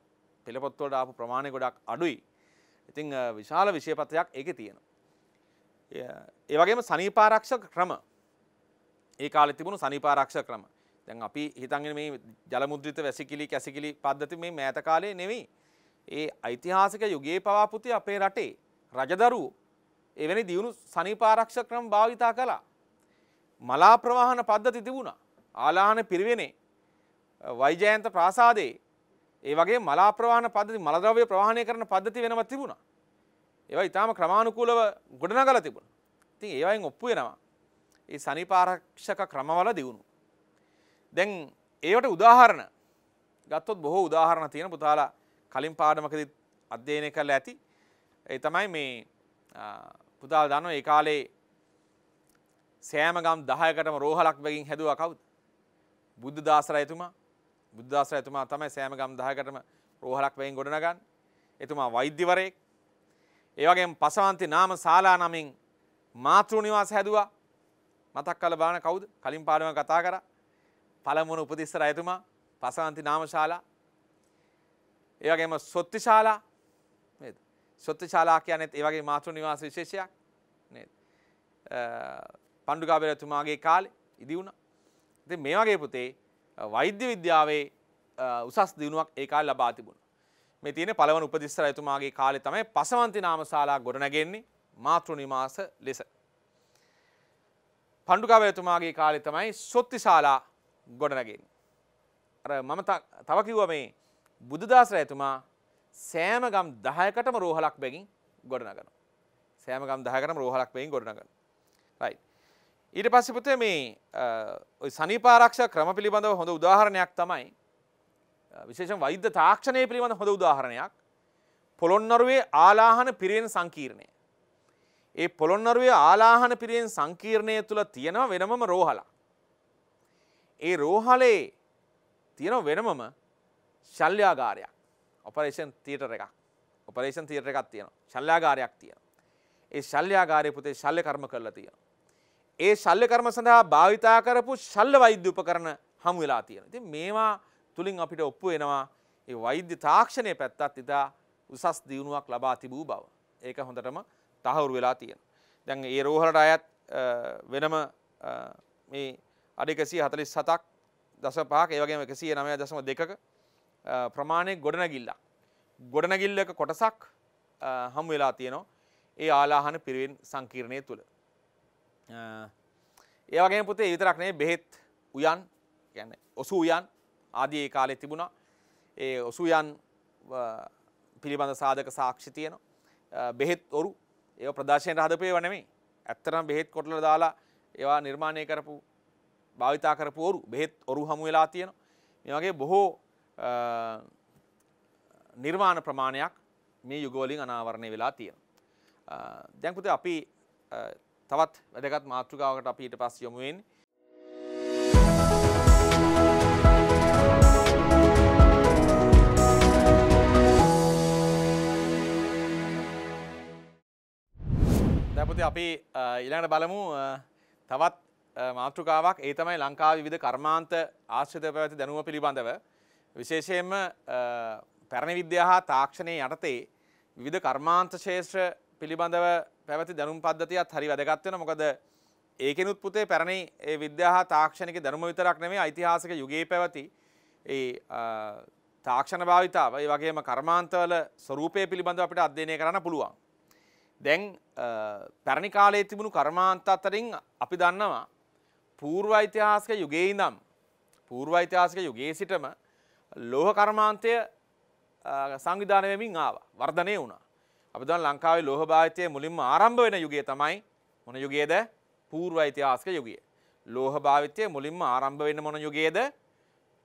පෙළපොත් වලට ආපු ප්‍රමාණය ගොඩක් අඩුයි. ඉතින් විශාල විෂය පතයක් ඒකේ තියෙනවා. ඒ වගේම සනීපාරක්ෂක ක්‍රම ඒ කාලෙ තිබුණු සනීපාරක්ෂක ක්‍රම. දැන් අපි හිතන්නේ මේ ජලමුද්‍රිත වැසිකිලි කැසිකිලි පද්ධති මේ මෑත කාලේ නෙවෙයි. ඒ ඓතිහාසික යුගයේ පවා පුතේ අපේ රටේ රජදරුවෝ එවැනි දියුණු සනීපාරක්ෂක ක්‍රම භාවිතා කළා. මලා ප්‍රවාහන පද්ධති තිබුණා. ආලාහන පිරිවෙනේ වෛජයන්ත ප්‍රාසාදයේ ඒ වගේ මලා ප්‍රවාහන පද්ධති මලද්‍රව්‍ය ප්‍රවාහණය කරන පද්ධති වෙනම තිබුණා. ඒවා ඊටාම ක්‍රමානුකූලව ගොඩනගලා තිබුණා. ඉතින් ඒවායින් ඔප්පු වෙනවා. ඒ සනිපාරක්ෂක ක්‍රමවල දියුණු. දැන් ඒවට උදාහරණ ගත්තොත් බොහෝ උදාහරණ තියෙන පුතාලා කලින් පාඩමකද අධ්‍යයනය කරලා ඇති ඒ තමයි මේ පුතාල් දන්න ඒ කාලේ සෑම ගම් දහයකටම රෝහලක් බැගින් හැදුව කවුද බුද්ධ දාසර ඇතුමා බුද්ධාසර ඇතුමා තමයි සෑම ගම් දහයකටම රෝහලක් බැගින් ගොඩනගන්න එතුමා වෛද්‍යවරයෙක් ඒවගේ පසවන්ති නාම ශාලා නමින් මාතෘ නිවාස හැදවා මතක් කළ බාන කවුද කලින් පාඩම කතා කර පළමුුණ උපතිස්සර ඇතුමා පසවන්ති නාමශාලා ඒවගේම සොත්තිශාලා සොත්තිශාලා කියනෙත් ඒවගේ මාතෘ නිවාස විශේෂයක් පණ්ඩුකාබරතුමාගේ කාලෙ ඉදිවුණ ති මේ වගේ පුතේ වෛද්‍ය විද්‍යාවේ උසස් දියුණුවක් ඒකාල් ලබා තිබුණ මේ තියෙන පළවන උපදිස්සර ඇතුමාගේ කාලෙ තමයි පසවන්ති නාමශාලා ගොඩනැගෙන්නේ මාතෘ නිවාස ලෙස පණ්ඩුකාවයතුමාගේ කාලෙ තමයි සොත්තිශාලා ගොඩනගෙන්. අර මම තව කිව්ව මේ බුදුදාස රැතුමා සෑම ගම් 10කටම රෝහලක් බැගින් ගොඩනගනවා. සෑම ගම් 10කටම රෝහලක් බැගින් ගොඩනගනවා. right. ඊට පස්සේ පුතේ මේ ওই සනීප ආරක්ෂා ක්‍රම පිළිබඳව හොඳ උදාහරණයක් තමයි විශේෂයෙන් වෛද්‍ය තාක්ෂණය පිළිබඳ හොඳ උදාහරණයක් පොළොන්නරුවේ ආලාහන පිරිවෙන සංකීර්ණය. ඒ පොළොන්නරුවේ ආලාහන පිරියෙන් සංකීර්ණය තුළ තියෙනවා වෙනමම රෝහලා. ඒ රෝහලේ තියෙන වෙනමම ශල්්‍යාගාරයක් ඔපරේෂන් තීටර එකක් ඔපරේෂන් තීටර එකක් තියෙනවා ශල්්‍යාගාරයක් තියෙනවා. ඒ ශල්්‍යාගාරය පුතේ ශල්්‍ය කර්ම කරලා තියෙනවා. ඒ ශල්්‍ය කර්ම සඳහා භාවිතා කරපු ශල්්‍ය වෛද්‍ය උපකරණ හමු වෙලා තියෙනවා. ඉතින් මේවා තුලින් අපිට ඔප්පු වෙනවා ඒ වෛද්‍ය තාක්ෂණය පැත්තත් ඉතා උසස් දියුණුවක් ලබා තිබූ බව. ඒක හොඳටම තහවුරු වෙලා තියෙන. දැන් ඒ රෝහලට අයත් වෙනම මේ අඩිකසිය හතලිස් සතක් දස පහක් ඒවගේම එකසිය නමය දසම දෙකක ප්‍රමාණය ගොඩනැගිල්ලා. ගොඩනැගිල්ලක කොටසක් හම් වෙලා තියනවා ඒ ආලාහන පිරිවෙන් සංකීර්ණය තුළ. ඒවගේ පුතේ විතරක්නේ බෙහෙත් උයන් ගැන ඔසු උයන් ආදී ඒ කාලෙ තිබුණා ඒ ඔසුයන් පිළිබඳ සාධක සාක්ෂි තියෙනවා බෙහෙත් ඔරු ඒ ප්‍රදර්ශයෙන් හදපේ වනෙමේ ඇත්තරම් බෙහෙත් කොටල දාලා ඒවා නිර්මාණය කරපු භාවිතා කරපු ඔරු බෙහෙත් ඔරු හමු වෙලා තියෙන මේ වගේ බොහෝ නිර්මාණ ප්‍රමාණයක් මේ යුගෝලින් අනාවරණය වෙලා තියෙන. දැන්පුතේ අපි තවත් වැදගත් මාතෘකාවකට අපි ඊට පස්සේ යොමු වෙන්නේ පුති අපි ඉළඟට බලමු තවත් මාතෘකාවක් ඒ තමයි ලංකා විධ කර්මාන්ත ආශ්‍රිත පැවැති දැනුව පිළිබඳව. විශේෂයෙන්ම පැරණි විද්‍යා හා තාක්ෂණය යටතේ විධ කර්මාන්ත ශේෂත්‍ර පිළිබඳව පැවැති දැනුම් පද්ධතියත් හරි වැදගත්වෙන මොකද ඒකෙනුත් පුතේ පැරණි ඒ විද්‍යා හා තාක්ෂණක දැනුම විතරක් නෙමේ ඓතිහාසික යුගයේ පැවති ඒ තාක්ෂණ භාවිතාව ඒ වගේම කර්මාන්තවල ස්වරූපය පිළිබඳව අපිට අධ්‍යයනය කරන්න පුළුවන්. දැන් පැරණි කාලයේ තිබුණු කර්මාන්ත අතරින් අපි දන්නවා පූර්ව ඓතිහාසික යුගයේ ඉඳන් පූර්ව ඓතිහාසික යුගයේ සිටම ලෝහ කර්මාන්තය සංවිධානය වෙමින් ආවා වර්ධනය වුණා. අපි දන්න ලංකාවේ ලෝහ භාවිතය මුලින්ම ආරම්භ වෙන යුගය තමයි මොන යුගයේද? පූර්ව ඓතිහාසික යුගය. ලෝහ භාවිතය මුලින්ම ආරම්භ වෙන මොන යුගයේද?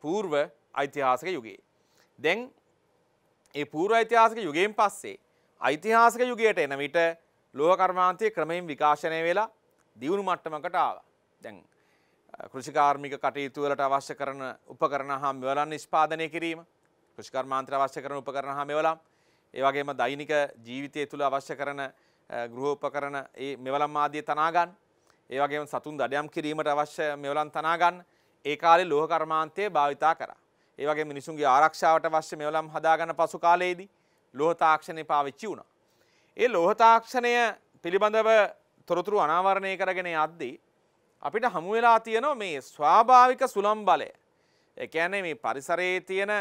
පූර්ව ඓතිහාසික යුගයේ. දැන් ඒ පූර්ව ඓතිහාසික යුගයෙන් පස්සේ ඓතිහාසික යුගයට එන විට ලෝහ කර්මාන්තයේ ක්‍රමයෙන් විකාශනය වෙලා දියුණු මට්ටමකට ආවා. දැන් කෘෂිකාර්මික කටයුතු වලට අවශ්‍ය කරන උපකරණ හා මෙවලම් නිෂ්පාදනය කිරීම, කෘෂිකර්මාන්තර අවශ්‍ය කරන උපකරණ හා මෙවලම්, ඒ වගේම දෛනික ජීවිතය තුළ අවශ්‍ය කරන ගෘහ උපකරණ ඒ මෙවලම් ආදී තනා ගන්න. ඒ වගේම සතුන් දඩයම් කිරීමට අවශ්‍ය මෙවලම් තනා ගන්න. ඒ කාලේ ලෝහ කර්මාන්තය භාවිතා කරා. ඒ වගේ මිනිසුන්ගේ ආරක්ෂාවට අවශ්‍ය මෙවලම් හදාගන්න පසු කාලයේදී ලෝහතාක්ෂණය පාවිච්චි වුණා. ඒ ලෝහතාක්ෂණය පිළිබඳව තොරතුරු අනාවරණය කරගෙන අද්දී අපිට හමුවෙලා තියෙනවා මේ ස්වාභාවික සුළම් බලය. ඒ කියන්නේ මේ පරිසරයේ තියෙන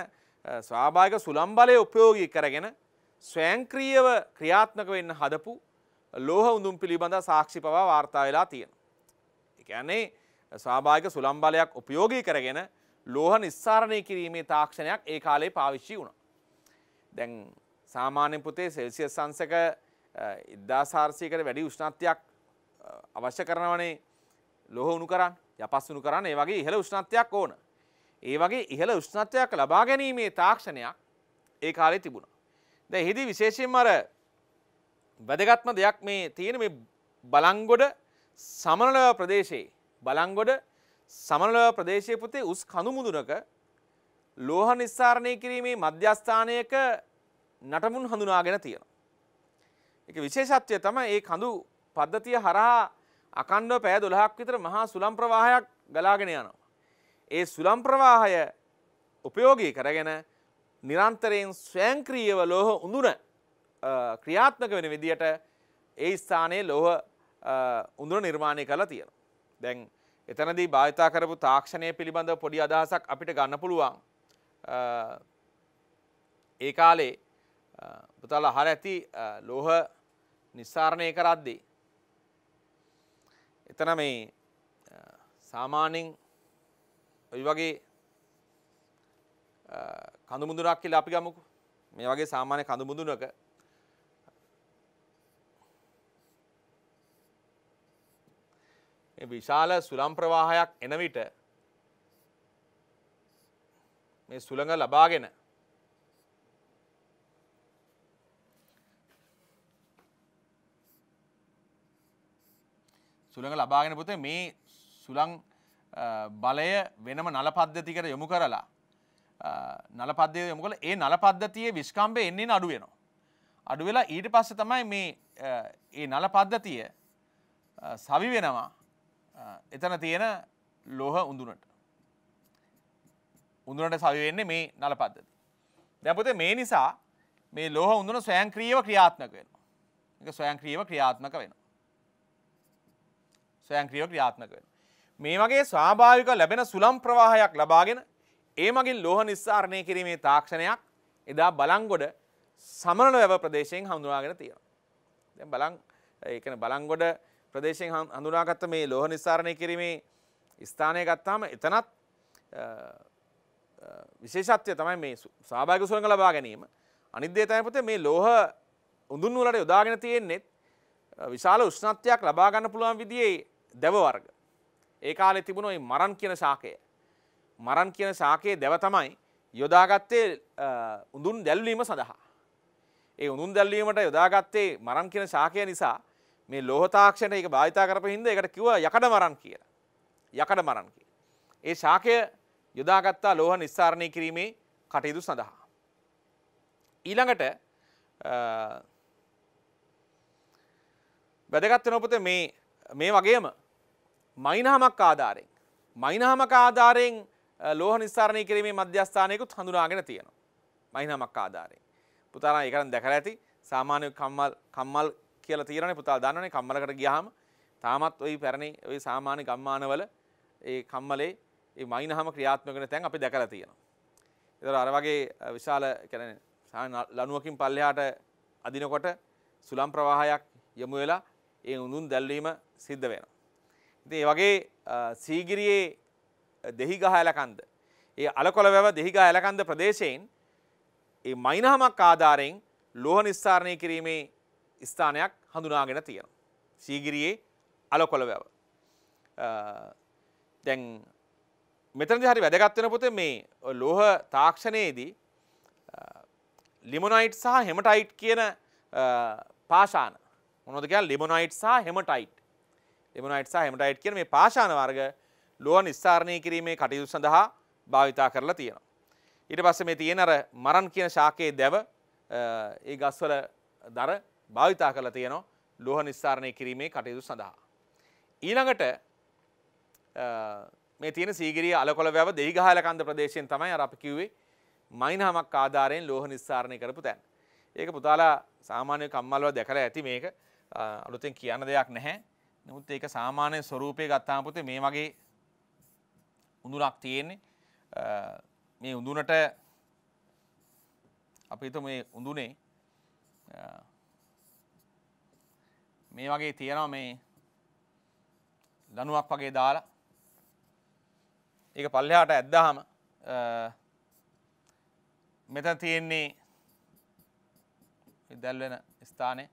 ස්වාභාවික සුළම් බලය උපයෝගී කරගෙන ස්වයංක්‍රීයව ක්‍රියාත්මක වෙන්න හදපු ලෝහ උඳුම් පිළිබඳ සාක්ෂි පවා වාර්තා වෙලා තියෙනවා. ඒ කියන්නේ ස්වාභාවික සුළම් බලයක් උපයෝගී කරගෙන ලෝහ නිස්සාරණය කිරීමේ තාක්ෂණයක් ඒ කාලේ පාවිච්චි වුණා. දැන් සාමාන්‍ය පුතේ සෙල්සියස් සංසක ඉදදාසාර්සයකට වැඩි උෂ්ණත්වයක් අවශ්‍ය කරනවනේ ලොහවුණු කරන්න යපස්සුණු කරන්න ඒ වගේ ඉහළ උෂ්ණත්වයක් ඕන. ඒ වගේ ඉහළ උෂ්ණත්වයක් ලබා ගැනීමේ තාක්ෂණයක් ඒ කාලේ තිබුණා. දැන් එහිදී විශේෂයෙන්ම අර වැදගත්ම දෙයක් මේ තියෙන මේ බලංගොඩ සමනලව ප්‍රදේශයේ බලංගොඩ සමනලව ප්‍රදේශයේ පුතේ උස් කඳු මුදුනක ලෝහ නිස්සාරණය කිරීමේ මධ්‍යස්ථානයක නටමුන් හඳුනාගෙන තියෙනවා. එක විශේෂත්වය තමයි ඒ කඳු පද්ධතිය හරහා අකණ්ඩව පෑ දොළහක් විතර මහා සුළම් ප්‍රවාහයක් ගලාගෙන යනවා. ඒ සුළම් ප්‍රවාහය උපයෝගී කරගෙන නිරන්තරයෙන් ස්වයංක්‍රීයව ලෝහ උඳුන ක්‍රියාත්මක වෙන විදියට ඒ ස්ථානයේ ලෝහ උඳුන නිර්මාණය කළ තියෙනවා. දැන් එතනදී භාවිතා කරපු තාක්ෂණය පිළිබඳව පොඩි අදහසක් අපිට ගන්න පුළුවන්. ඒ කාලේ පුතාල හර ඇති ලෝහ නිස්සාරණය කරද්දී. එතන මේ සාමානෙන් ඔයි වගේ කඳුමුදුරක් කියලා අපි ගමුකු මේ වගේ සාමාන්‍ය කඳුමුදුනක විශාල සුළම් ප්‍රවාහයක් එන විට මේ සුළඟ ලබාගෙන සුළඟ ලබාගෙන පුතේ මේ සුළං බලය වෙනම නල පද්ධතිකට යොමු කරලා නල පද්ධතිය යොමු කරලා ඒ නල පද්ධතියේ විස්කම්භය එන්නේ අඩු වෙනවා. අඩු වෙලා ඊට පස්සේ තමයි මේ ඒ නල පද්ධතිය සවි වෙනවා එතන තියෙන ලෝහ උඳුනට. උඳුනට සවි වෙන්නේ මේ නල පද්ධතිය. දැන් පුතේ මේ නිසා මේ ලෝහ උඳුන ස්වයංක්‍රීයව ක්‍රියාත්මක වෙනවා. ඒක ස්වයංක්‍රීයව ක්‍රියාත්මක වෙනවා. සෑංක්‍රියෝ ක්‍රියාත්මක වෙන. මේ වගේ ස්වාභාවික ලැබෙන සුලම් ප්‍රවාහයක් ලබාගෙන ඒ මගින් ලෝහ නිස්සාරණය කිරීමේ තාක්ෂණයක් එදා බලංගොඩ සමරණ වැව ප්‍රදේශයෙන් හඳුනාගෙන තියෙනවා. දැන් බලන් ඒ කියන්නේ බලංගොඩ ප්‍රදේශයෙන් හඳුනාගත්ත මේ ලෝහ නිස්සාරණය කිරීමේ ස්ථානය ගත්තාම එතනත් විශේෂත්වය තමයි මේ සාභාග සුළඟ ලබා ගැනීම අනිද්දේ තමයි පුතේ මේ ලෝහ උඳුන් වලට යොදාගෙන තියෙන්නේ විශාල උෂ්ණත්වයක් ලබා ගන්න පුළුවන් විදිහේ දැවවර්ග. ඒ කාලෙ තිබුණොයි මරන් කියන ශාකය. මරන් කියන ශාකයේ දැව තමයි යොදාගත්තේ උඳුන් දැල්වීම සඳහා. ඒ උඳුන් දැල්වීමට යොදාගත්තේ මරන් කියන ශාකය නිසා මේ ලෝහතාක්ෂණයට ඒක භාවිතා කරපු හින්දා ඒකට කිව්වා යකඩ මරන් කියලා. යකඩ මරන් කියලා. ඒ ශාකය යොදාගත්තා ලෝහ නිස්සාරණය කිරීමේ කටයුතු සඳහා. ඊළඟට වැදගත්ත නොපත මේ වගේම මයිනහමක් ආධාරෙන්. මයිනහමක ආධාරයෙන් ලෝහ නිස්සාරණය කිරීමේ මධ්‍යස්ථානයකුත් හඳුනාගෙන තියෙනවා. මයිනහමක් ආධාරයෙන්. පුතාලා ඒකරන් දැකලා ඇති සාමාන්‍ය කම්මල් කම්මල් කියලා තීරණේ පුතාලා දන්නවනේ කම්මලකට ගියාම තාමත් ওই පැරණි ওই සාමාන්‍ය ගම්මානවල ඒ කම්මලේ ඒ මයින්හම ක්‍රියාත්මක වෙන තැන් අපි දැකලා තියෙනවා. ඒතර අර වගේ විශාල කියන්නේ ලණුවකින් පල්ලෙහාට අදිනකොට සුලම් ප්‍රවාහයක් යමු වෙලා ඒ උඳුන් දැල්වීම සිද්ධ වෙනවා. ඉතින් වගේ සීගිරියේ දෙහිගහ ඇලකන්ද ඒ අලකොළ වැව දෙහිගහ ඇලකන්ද ප්‍රදේශයෙන් ඒ මයිනහමක් ආධාරයෙන් ලෝහ නිස්සාරණය කිරීමේ ස්ථානයක් හඳුනාගෙන තියෙනවා. සීගිරියේ අලකොළ වැව. දැන් මෙතනදී හරි වැදගත් වෙන පොතේ මේ ලෝහ තාක්ෂණයේදී ලිමොනයිට් සහ හෙමටයිට් කියන පාෂාණ මොනවද කියන්නේ ලිමොනයිට් සහ හෙමටයිට් එමනයිට සහ හෙමටයිට් කියන මේ පාශාන වර්ග ලුව නිස්සාරණය කිරීමේ කටයුතු සඳහා භාවිතා කරලා තියෙනවා. ඊට පස්සේ මේ තියෙන අර මරන් කියන ශාකයේ දැව ඒ ගස්වල දර භාවිතා කරලා තියෙනවා ලෝහ නිස්සාරණය කිරීමේ කටයුතු සඳහා. ඊළඟට මේ තියෙන සීගිරිය අලකොළ වැව දෙහිගහල කන්ද ප්‍රදේශයෙන් තමයි අර අපි කිව්වේ මයින්හමක් ආධාරයෙන් ලෝහ නිස්සාරණය කරපු තැන. ඒක පුතාලා සාමාන්‍ය කම්මල්ව දැකලා ඇති මේක අලුතෙන් කියන්න දෙයක් නැහැ. නමුත් ඒක සාමාන්‍ය ස්වරූපය ගත්තාම පුතේ මේ වගේ උඳුනක් තියෙන්නේ. මේ උඳුනට අපි හිතමු මේ උඳුනේ මේ වගේ තියෙනවා මේ ලණුවක් වගේ දාලා ඒක පල්ලෙහාට ඇද්දාම මෙතන තියෙන්නේ දැල් වෙන ස්ථානේ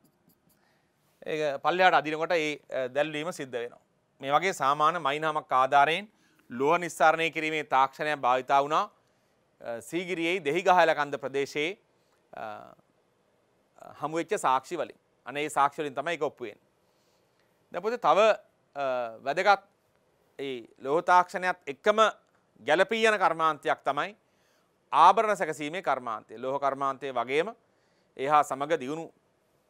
පල්ලයාට අදිනකොට ඒ දැල්වීම සිද්ධ වෙනවා. මේ වගේ සාමාන මයිනහමක් ආධාරයෙන් ලුව නිස්සාරණය කිරීමේ තාක්ෂණය භාවිතා වුණා සීගිරියේ දෙහිගහලකන්ද ප්‍රදේශයේ හමුවෙච්ච සාක්ෂි වලින් අනේ ඒ සාක්ෂි වලින් තමයි ඒක ඔප්පු වෙන්නේ. දැන් පොතේ තව වැදගත් ඒ ලෝහ තාක්ෂණයත් එක්කම ගැළපී යන කර්මාන්තයක් තමයි ආභරණ සැකසීමේ කර්මාන්තය. ලෝහ කර්මාන්තය වගේම ඒහා සමග දියුණු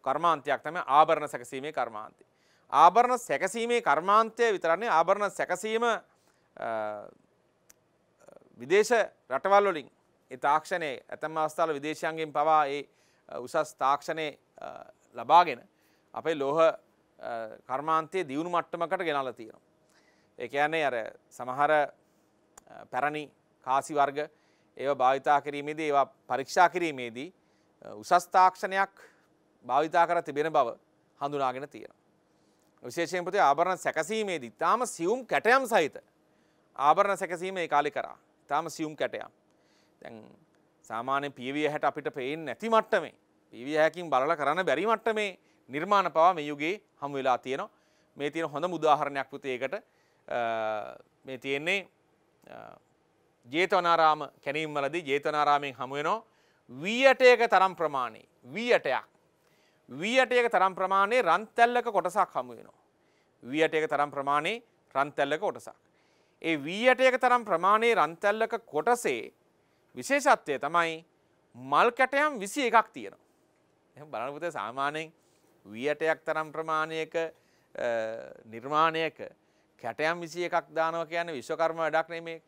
කර්මාන්තයක් තමයි ආභරණ සැකසීමේ කර්මාන්තය. ආභරණ සැකසීමේ කර්මාන්තය විතරන්නේ ආභරණ සැකසීම විදේශ රටවල් වලින් ඒ තාක්ෂණයේ ඇතැම් අවස්ථාවල විදේශයන්ගෙන් පවා ඒ උසස් තාක්ෂණයේ ලබාගෙන අපේ ලෝහ කර්මාන්තයේ දියුණු මට්ටමකට ගෙනල්ලා තියෙනවා. ඒ කියන්නේ අර සමහර පැරණි කාසි වර්ග ඒවා භාවිතා කිරීමේදී ඒවා පරීක්ෂා කිරීමේදී උසස් තාක්ෂණයක් භාවිතා කර තිබෙන බව හඳුනාගෙන තියෙනවා. විශේෂයෙන් ප්‍රති ආභරණ සැකසීමේදී තාම සියුම් කැටයම් සහිත ආභරණ සැකසීම ඒ කාලේ කරා. තාම සියුම් කැටයම්. දැන් සාමාන්‍ය පීවිය හැට අපිට පේන්නේ නැති මට්ටමේ පීවිය හැකින් බලලා කරන්න බැරි මට්ටමේ නිර්මාණ පවා මේ යුගයේ හමු වෙලා තියෙනවා. මේ තියෙන හොඳම උදාහරණයක් පුතේ ඒකට මේ තියෙන්නේ ජේතවනාරාම කැනීම් වලදී ජේතවනාරාමෙන් හමු වෙනවා වී ඇටයක තරම් ප්‍රමාණයේ වී ඇටයක් වීයටයක තරම් ප්‍රමාණය රන්තැල්ලක කොටසක් හමුවෙනවා. වීයටයක තරම් ප්‍රමාණය රන්තැල්ලක කොටසක්. ඒ වීයටයක තරම් ප්‍රමාණය රන්තැල්ලක කොටසේ විශේෂත්වය තමයි මල් කැටයම් විසි එකක් තියෙනවා. එ බලනපුත සාමානයෙන් වියටයක් තරම් ප්‍රමාණයක නිර්මාණයක කැටයම් විසි එකක් දානව කියන විශ්වකර්ම වැඩක් නේ මේ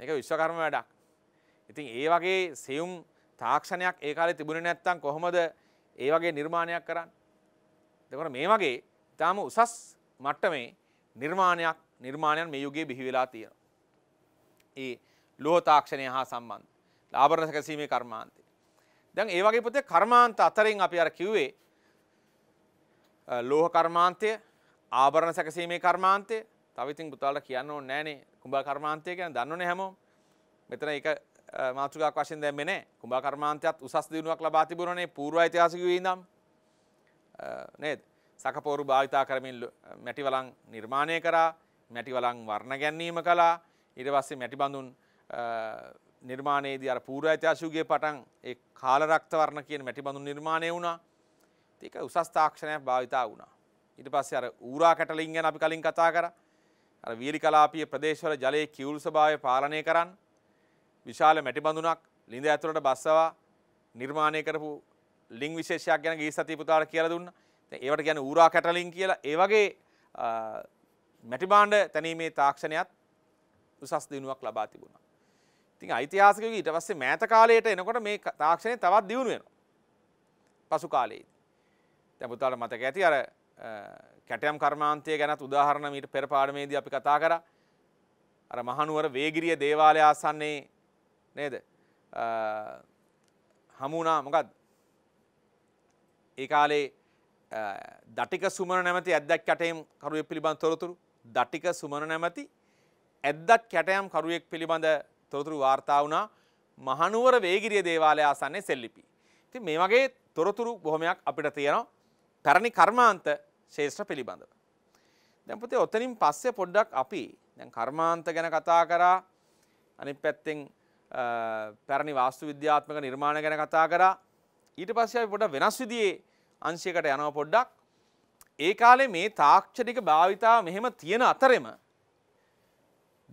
එක විශ්වකර්ම වැඩක්. ඉතින් ඒ වගේ සෙවුම් තාක්ෂණයක් ඒ කාලේ තිබුණේ නැත්තම් කොහොමද ඒ වගේ නිර්මාණයක් කරන්න. දෙකට මේ වගේ ඉතාම උසස් මට්ටමේ නිර්මාණයක් නිර්මාණයන් මේ යුගයේ බිහි වෙලා තියෙනවා. ඒ ලෝහ තාක්ෂණය හා සම්බන්ධ. ආභරණ සැකසීමේ කර්මාන්තය. දැන් ඒ වගේ පුතේ කර්මාන්ත අතරින් අපි අර කිව්වේ ලෝහ කර්මාන්තය, ආභරණ සැකසීමේ කර්මාන්තය, තව ඉතින් පුතාලා කියන්න ඕනේ නැහනේ කුඹා කර්මාන්තය ගැන දන්නෝනේ හැමෝම. මෙතන ඒක මාතෘකාවක් වශයෙන් දැම්මේ නැහැ. කුඹා කර්මාන්තයත් උසස් දිනුවක් ලබා තිබුණනේ පූර්ව ඓතිහාසික විඳම්. නේද? සකපෝරු භාවිතා කරමින් මැටිවලන් නිර්මාණය කරා, මැටිවලන් වර්ණ ගැන්වීම කළා. ඊට පස්සේ මැටිබඳුන් නිර්මාණයේදී අර පූර්ව ඓතිහාසිකයේ පටන් ඒ කාල රක්ත වර්ණ කියන මැටිබඳුන් නිර්මාණය වුණා. ඒක උසස් තාක්ෂණයක් භාවිතා වුණා. ඊට පස්සේ අර ඌරා කැටලින් ගැන අපි කලින් කතා කරා. අර වීරි කලාපීය ප්‍රදේශවල ජලයේ කිවුල් ස්වභාවය පාලනය කරන්න විශාල මැටි බඳුනක් ලිඳ ඇතුළට බස්සවා නිර්මාණය කරපු ලිං විශේෂයක් ගැන ගී සතිය පුතාට කියලා දුන්න. ඒවට ගැන ඌරා කැටලින් කියලා ඒ වගේ මැටිබාණ්ඩ තැනීමේ තාක්ෂණයත් උසස් දිනුවක් ලබා තිබුණා. ඉතින් ඓතිහාසික යුග ඊට පස්සේ මෑත කාලයට එනකොට මේ තාක්ෂණය තවත් දියුණු වෙනවා. පසු කාලයේදී. දැන් පුතාට මතක ඇති අර කැටයම් කර්මාන්තය ගැනත් උදාහරණ මීට පෙර පාඩමේදී අපි කතා කරා. අර මහනුවර වේගිරිය දේවාලය ආසන්නයේ නේද හමුණා මොකක්ද ඒ කාලේ දටික සුමන නැමති ඇද්දක් කැටයම් කරුවෙක් පිළිබඳ තොරතුරු දටික සුමන නැමති ඇද්දත් කැටයම් කරුවෙක් පිළිබඳ තොරතුරු වාර්තා වුණා මහනුවර වේගිරිය දේවාලය ආසන්නේ සෙල්ලිපි. ඉතින් මේ වගේ තොරතුරු බොහොමයක් අපිට තියෙනවා පැරණි කර්මාන්ත ශේෂ්ඨ පිළිබඳව. දැන් පුතේ ඔතනින් පස්සේ පොඩ්ඩක් අපි දැන් කර්මාන්ත ගැන කතා කරා අනිත් පැත්තෙන් පැරණි වාස්තු විද්‍යාත්මක නිර්මාණ ගැන කතා කරා ඊට පස්සේ අපි පොඩ්ඩක් වෙනස් විදිහේ අංශයකට යනවා පොඩ්ඩක් ඒ කාලේ මේ තාක්ෂණික භාවිතාව මෙහෙම තියෙන අතරෙම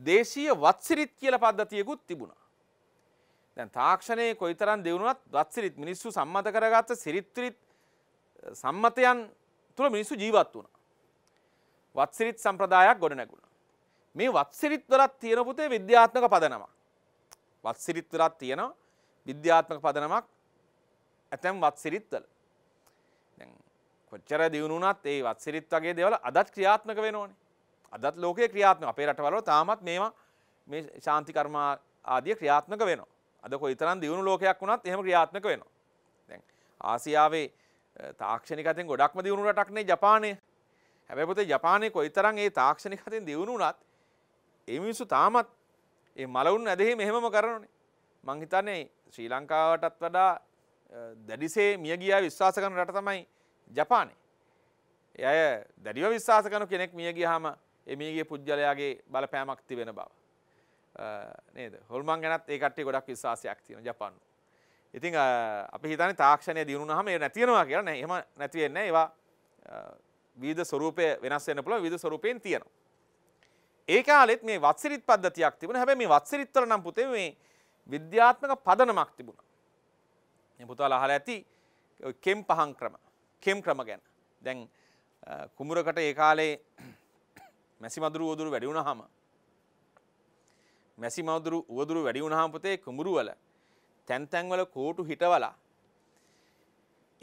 දේශීය වත්සිරිත් කියලා පද්ධතියකුත් තිබුණා. දැන් තාක්ෂණයේ කොයිතරම් දියුණුවත් වත්සිරිත් මිනිස්සු සම්මත කරගත්ත සිරිත්විරිත් සම්මතයන් තුළ මිනිස්සු ජීවත් වුණා. වත්සිරිත් සම්ප්‍රදායක් ගොඩනැගුණා. මේ වත්සිරිත් වලත් තියෙන පුතේ විද්‍යාත්මක පදනමක්. වත්සිරිත් වලත් තියෙනවා විද්‍යාත්මක පදනමක් ඇතැම් වත්සිරිත්වල. දැන් කොච්චර දියුණු වුණත් ඒ වත්සිරිත් වගේ දේවල් අදත් ක්‍රියාත්මක වෙනෝනේ. අදත් ලෝකයේ ක්‍රියාත්මක අපේ රටවල තාමත් මේවා මේ ශාන්ති කර්මා ආදිය ක්‍රියාත්මක වෙනවා. අද කොයිතරම් දියුණු ලෝකයක් වුණත් එහෙම ක්‍රියාත්මක වෙනවා. දැන් ආසියාවේ තාක්ෂණික අතින් ගොඩක්ම දියුණු රටක් නේ ජපානය. හැබැයි පුතේ ජපානයේ කොයිතරම් ඒ තාක්ෂණික අතින් දියුණු වුණත් ඒ මිනිස්සු තාමත් ඒ මලවුන් ඇදෙහි මෙහෙමම කරනනේ මං හිතන්නේ ශ්‍රී ලංකාවටත් වඩා දැඩිසේ මිය ගියා විශ්වාස කරන රට තමයි ජපානේ. ඒ අය දැඩිව විශ්වාස කරන කෙනෙක් මිය ගියාම ඒ මිය ගිය පුජ්‍යලයාගේ බලපෑමක් තිබෙන බව. නේද? හොල්මන් ගැනත් ඒ කට්ටිය ගොඩක් විශ්වාසයක් තියෙනවා ජපානු. ඉතින් අපි හිතන්නේ තාක්ෂණය දිනුනහම ඒ නැති වෙනවා කියලා නෑ. එහෙම නැති වෙන්නේ නෑ. ඒවා විවිධ ස්වරූපය වෙනස් වෙන්න පුළුවන් විවිධ ස්වරූපයෙන් තියෙනවා. ඒ කාලෙත් මේ වත්සිරිත් පද්ධතියක් තිබුණා. හැබැයි මේ වත්සිරිත්වල නම් පුතේ මේ විද්‍යාත්මක පදනමක් තිබුණා. මේ පුතාලා අහලා ඇති කෙම් පහන් ක්‍රම. කෙම් ක්‍රම ගැන. දැන් කුඹුරකට ඒ කාලේ මැසි මදුරු උදුරු වැඩි වුණාම මැසි මදුරු උදුරු වැඩි වුණාම පුතේ කුඹුරු වල තැන් තැන් වල කෝටු හිටවලා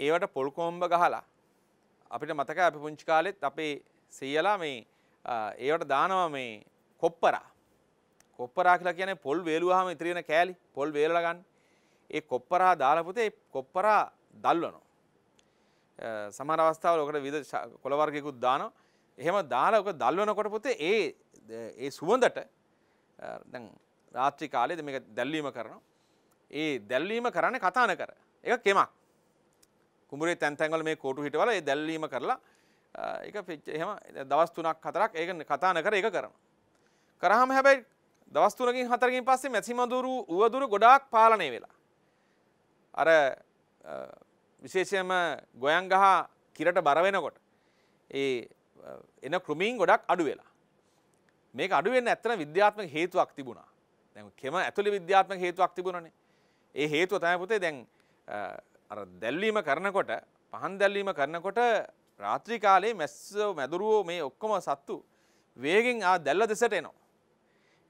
ඒවට පොල් කොම්බ ගහලා අපිට මතකයි අපි පුංචි කාලෙත් අපේ සීයලා මේ ඒවට දානවා මේ කොප්පරා කොප්පරා කියලා කියන්නේ පොල් වේලුවාම ඉතිරි වෙන කෑලි පොල් වේලලා ගන්න. ඒ කොප්පරා දාලා පුතේ කොප්පරා දල්වනවා. සමහර අවස්ථාවල ඔකට විද කොළ වර්ගයකුත් දානවා. එහෙම දාලා ඔක දල්වනකොට පුතේ ඒ ඒ සුවඳට දැන් රාත්‍රී කාලයේද මේක දැල්වීම කරනවා. ඒ දැල්වීම කරන්නේ කතාන කර. ඒක කෙමක්. කුඹුරේ තැන් තැන්වල මේ කෝටු හිටවල ඒ දැල්වීම කරලා එක පිච් එහම දවස් තුනක් හතරක් ඒක කතාන කර එක කරන. කරහම හැබැයි දවස්තුනකින් හතරකින් පස්සේ මැසිමදුරු වුවදුරු ගොඩාක් පාලනය වෙලා. අර විශේෂයම ගොයන් ගහ කිරට බරවෙනකොට ඒ එන කෘමීන් ගොඩක් අඩු වෙලා. මේක අඩුවෙන් ඇත්තන විද්‍යාත්මක හේතුවක් තිබුණා දැ කෙම ඇතුළි විද්‍යාත්මක හේතුවක් තිබුණනේ ඒ හේතුව තයපුතේ දැන් දැල්ලීම කරනකොට පහන් දැල්ලීම කරනකොට රාත්‍රී කාලේ මැස්සෝ මැදුරුවෝ මේ ඔක්කොම සත්තු වේගෙන් ආ දැල්ල දෙසට එනවා.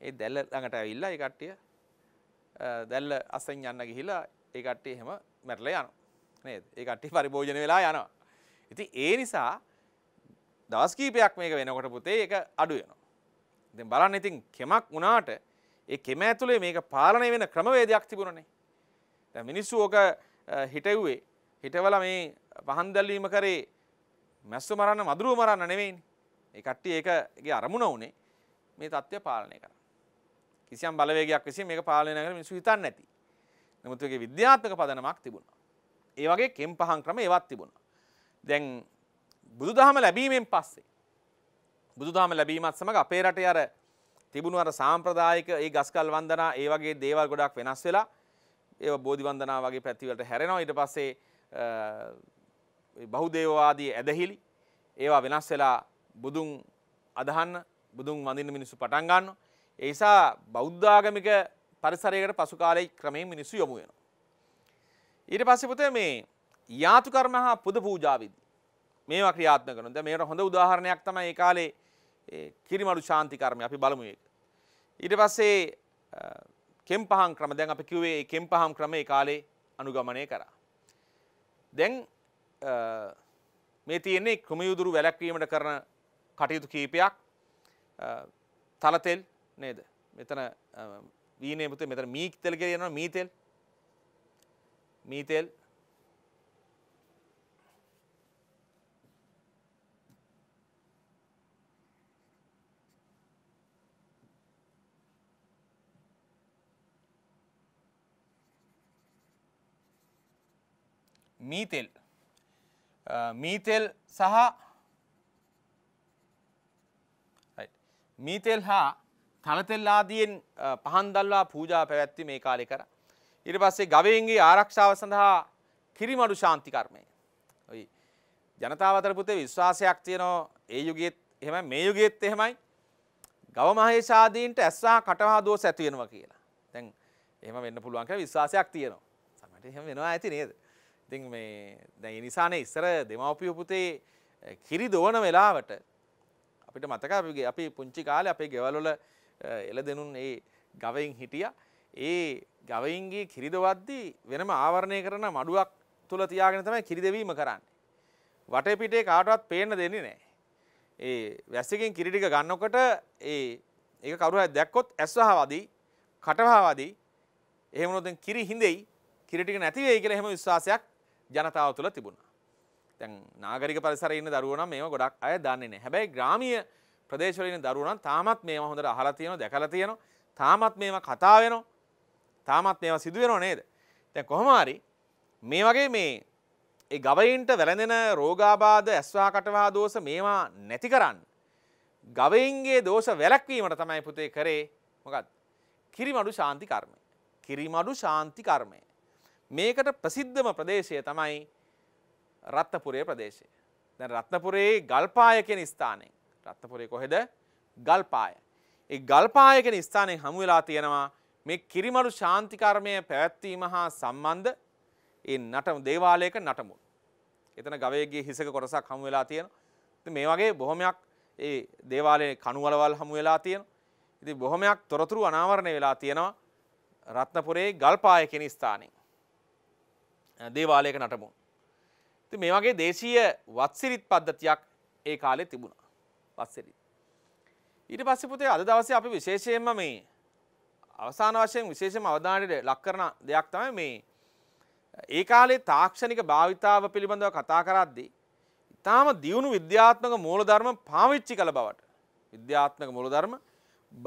ඒ දැල්ල ළඟට ඇවිල්ලා ඒ කට්ටිය දැල්ල අස්සෙන් යන්න ගිහිලා ඒ කට්ටිය එහෙම මැරලා යනවා. නේද? ඒ කට්ටිය පරිභෝජන වෙලා යනවා. ඉතින් ඒ නිසා දවස් කීපයක් මේක වෙනකොට පුතේ ඒක අඩු වෙනවා. ඉතින් බලන්න ඉතින් කෙමක් වුණාට ඒ කෙම ඇතුලේ මේක පාලනය වෙන ක්‍රමවේදයක් තිබුණනේ. දැන් මිනිස්සු ඔක හිටෙව්වේ හිටවල මේ පහන් දැල්වීම කරේ මැස්ස මරන්න මදුරුව මරන්න නෙවෙයින් ඒ කට්ටිය ඒකගේ අරමුණ උනේ මේ තත්ත්වය පාලනය කරන්න. කිසියම් බලවේගයක් විසින් මේක පාලනය කරන මිනිස්සු හිතන්නේ නැති. නමුත් ඒකේ විද්‍යාත්මක පදනමක් තිබුණා. ඒ වගේ කෙම්පහන් ක්‍රම ඒවත් තිබුණා. දැන් බුදුදහම ලැබීමෙන් පස්සේ බුදුදහම ලැබීමත් සමඟ අපේ රටේ අර තිබුණු අර සාම්ප්‍රදායික ඒ ගස්කල් වන්දනා ඒ වගේ දේවල් ගොඩක් වෙනස් වෙලා ඒව බෝධි වන්දනා වගේ පැතිවලට හැරෙනවා ඊට පස්සේ බහුදේවවාදී ඇදහිලි ඒවා වෙනස් වෙලා බුදුන් අදහන්න බුදුන් වඳින්න මිනිස්සු පටන් ගන්නවා. ඒ නිසා බෞද්ධාගමික පරිසරයකට පසු කාලයේ ක්‍රමයෙන් මිනිස්සු යොමු වෙනවා. ඊට පස්සේ පුතේ මේ යාතු කර්ම හා පුද පූජා විදි මේවා ක්‍රියාත්මක කරනවා. දැන් මේකට හොඳ උදාහරණයක් තමයි ඒ කාලේ කිරිමඩු ශාන්ති කර්මය අපි බලමු ඒක. ඊට පස්සේ කෙම්පහම් ක්‍රම දැන් අපි කිව්වේ මේ කෙම්පහම් ක්‍රම ඒ කාලේ අනුගමනය කරා. දැන් මේ තියෙන්නේ ක්‍රමයුදුරු වැලැක්වීමට කරන කටයුතු කීපයක් තලතෙල් නේද මෙතන වීනේ පුතේ මෙතන මීක් තෙල් කියලා කියනවා මීතෙල් මීතෙල් මීතෙල් මීතෙල් සහ මීතෙල් හා තනතෙල්ලාදීෙන් පහන්දල්ලා පූජා පැවැත්ති මේ කාලෙ කර. ඉරි පස්සේ ගවයන්ගේ ආරක්ෂාව සඳහා කිරිමඩු ශාන්ති කර්මය. ඔයි ජනතාවතර පුතේ විශ්වාසයක් තියනෝ ඒ යුගෙත් එහෙම මේ යුගෙත් එහෙමයි ගවමහේෂාදීන්ට ඇස්සා කටහා දෝස ඇතිවෙනවා කියලා. තැන් එහෙම වෙන්න පුළුවන් කියලා විශ්වාසයක් තියෙනවා. සමහරට එහෙම වෙනවා ඇති නේද? ඉතින් මේ දැ නිසානේ ඉස්සර දෙමවපිය උපුතේ කිරි දෝන වෙලාවට අපිට මතකගේ අපි පුංචි කාල අපේ ගෙවලොල එල දෙනුන් ඒ ගවයින් හිටිය ඒ ගවයින්ගේ කිරිදවද්දී වෙනම ආවරණය කරන මඩුවක් තුළ තියාගෙන තමයි කිරිදවීම කරන්න. වටපිටේ කාටුවත් පේන දෙන්නේ නෑ. ඒ වැස්සකින් කිරිටික ගන්නකොට ඒ ඒ කරු දැක්කොත් ඇස්වහවදී කටහාවදී එහෙමනොතින් කිරි හිඳෙයි කිරිටික නැතිවේ කියල හෙම විශවාසයක් ජනතාව තුළ තිබුණා. තැන් නාගරික පරිසරන්න දරුවනම් මේ ගොඩක් අය දන්නේ නෑ හැබැයි ග්‍රාමිය ප්‍රදේශවලින් දරුවනම් තාමත් මේ හොඳට අහලා තියෙනවා දැකලා තියෙනවා තාමත් මේවා කතා වෙනවා තාමත් මේවා සිදු වෙනව නේද? දැන් කොහොම හරි මේ වගේ මේ ඒ ගවයින්ට වැළඳෙන රෝගාබාධ ඇස්වා කටවා දෝෂ මේවා නැති කරන්න ගවයින්ගේ දෝෂ වැළැක්වීමට තමයි පුතේ කරේ මොකක්ද? කිරිමඩු ශාන්ති කර්මය. කිරිමඩු ශාන්ති කර්මය. මේකට ප්‍රසිද්ධම ප්‍රදේශය තමයි රත්නපුරේ ප්‍රදේශය. දැන් රත්නපුරේ ගල්පාය කියන ස්ථානයෙන් රත්නපුරේ කොහෙද? ගල්පාය. ඒ ගල්පාය කියන ස්ථානයේ හමු වෙලා තියෙනවා මේ කිරිමරු ශාන්ති කර්මය පැවැත්වීම හා සම්බන්ධ ඒ නටම දේවාලයක නටමුන්. එතන ගවයේගේ හිසක කොටසක් හමු වෙලා තියෙනවා. ඉතින් මේ වගේ බොහොමයක් ඒ දේවාලයේ කණුවලවල් හමු වෙලා තියෙනවා. ඉතින් බොහොමයක් තොරතුරු අනාවරණය වෙලා තියෙනවා රත්නපුරේ ගල්පාය කියන ස්ථානයේ. දේවාලයක නටමු. ති මේ වගේ දේශීය වත්සිරිත් පද්ධතියක් ඒ කාලෙ තිබුණා පස්සෙරිත්. ඊට පස්සෙපුතේ අද දවස අපි විශේෂයෙන්ම මේ අවසාන වශයෙන් විශේෂම අවධානයට ලක්කරන දෙයක් තමයි මේ ඒ කාලේ තාක්ෂණික භාවිතාව පිළිබඳව කතා කරද්දී ඉතාම දියුණු විද්‍යාත්මක මූලධර්ම පාවිච්චි කළ බවට විද්‍යාත්මක මූලධර්ම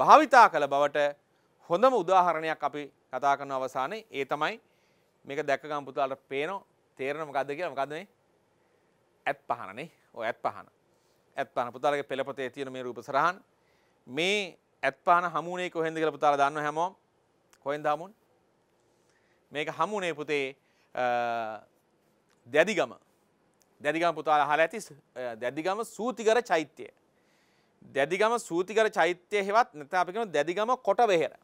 භාවිතා කළ බවට හොඳම උදාහරණයක් අපි කතා කරන අවසානයේ ඒ තමයි මේක දැක්ක ගම පුතාලට පේනවා තේරෙන මොකද්ද කියලා මොකද්ද මේ ඇත් පහනනේ ඔය ඇත් පහන ඇත් පහන පුතාලගේ පෙළපතේ තියෙන මේ රූප සරහන් මේ ඇත් පහන හමුුනේ කොහෙන්ද කියලා පුතාලා දන්නව හැමෝම කොහෙන්ද හමුුනේ මේක හමුුනේ පුතේ දැදිගම දැදිගම පුතාලා අහලා ඇති දැදිගම සූතිකර චෛත්‍යය දැදිගම සූතිකර චෛත්‍යය හෙවත් නැත්නම් අපි කියමු දැදිගම කොට වෙහෙර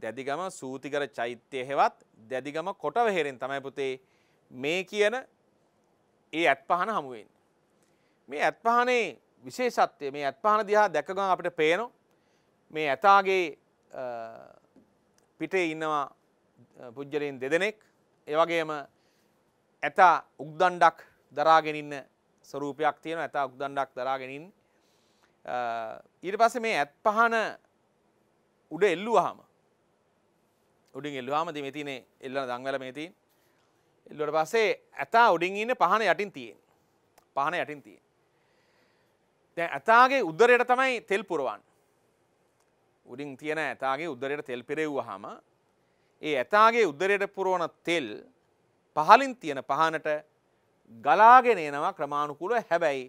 දැදිගම සූතිකර චෛත්‍යය හෙවත් දැදිගම කොටවහෙරෙන් තමයි පුතේ මේ කියන ඒ ඇත් පහන හමුවෙන්. මේ ඇත් පහනේ විශේෂත්වය මේ ඇත් පහන දිහා දැකගම අපිට පේනො මේ ඇතාගේ පිටේ ඉන්නවා පුද්ජලයෙන් දෙදෙනෙක් ඒවගේම ඇතා උක්දණ්ඩක් දරාගෙනන්න ස්වරූපයක් තියෙන ඇතා උක්දණ්ඩක් දරාගෙනින් ඊට පස්සේ මේ ඇත් පහන උඩ එල්ලුවහම උඩින් එල්ලවාම දෙ මෙතිනේ එල්ලන දංවල මේතින් එල්ලට පස්සේ ඇතා උඩින් ඉන්න පහන යටින් තියෙන් පහන යටින් තියෙන් දැ ඇතාගේ උද්දරයට තමයි තෙල් පුරුවන් උඩින් තියෙන ඇතාගේ උද්දරයට තෙල් පෙරෙව්ව හම ඒ ඇතාගේ උද්දරයට පුරුවන තෙල් පහලින් තියෙන පහනට ගලාගෙන එනවා ක්‍රමාණුකුල හැබැයි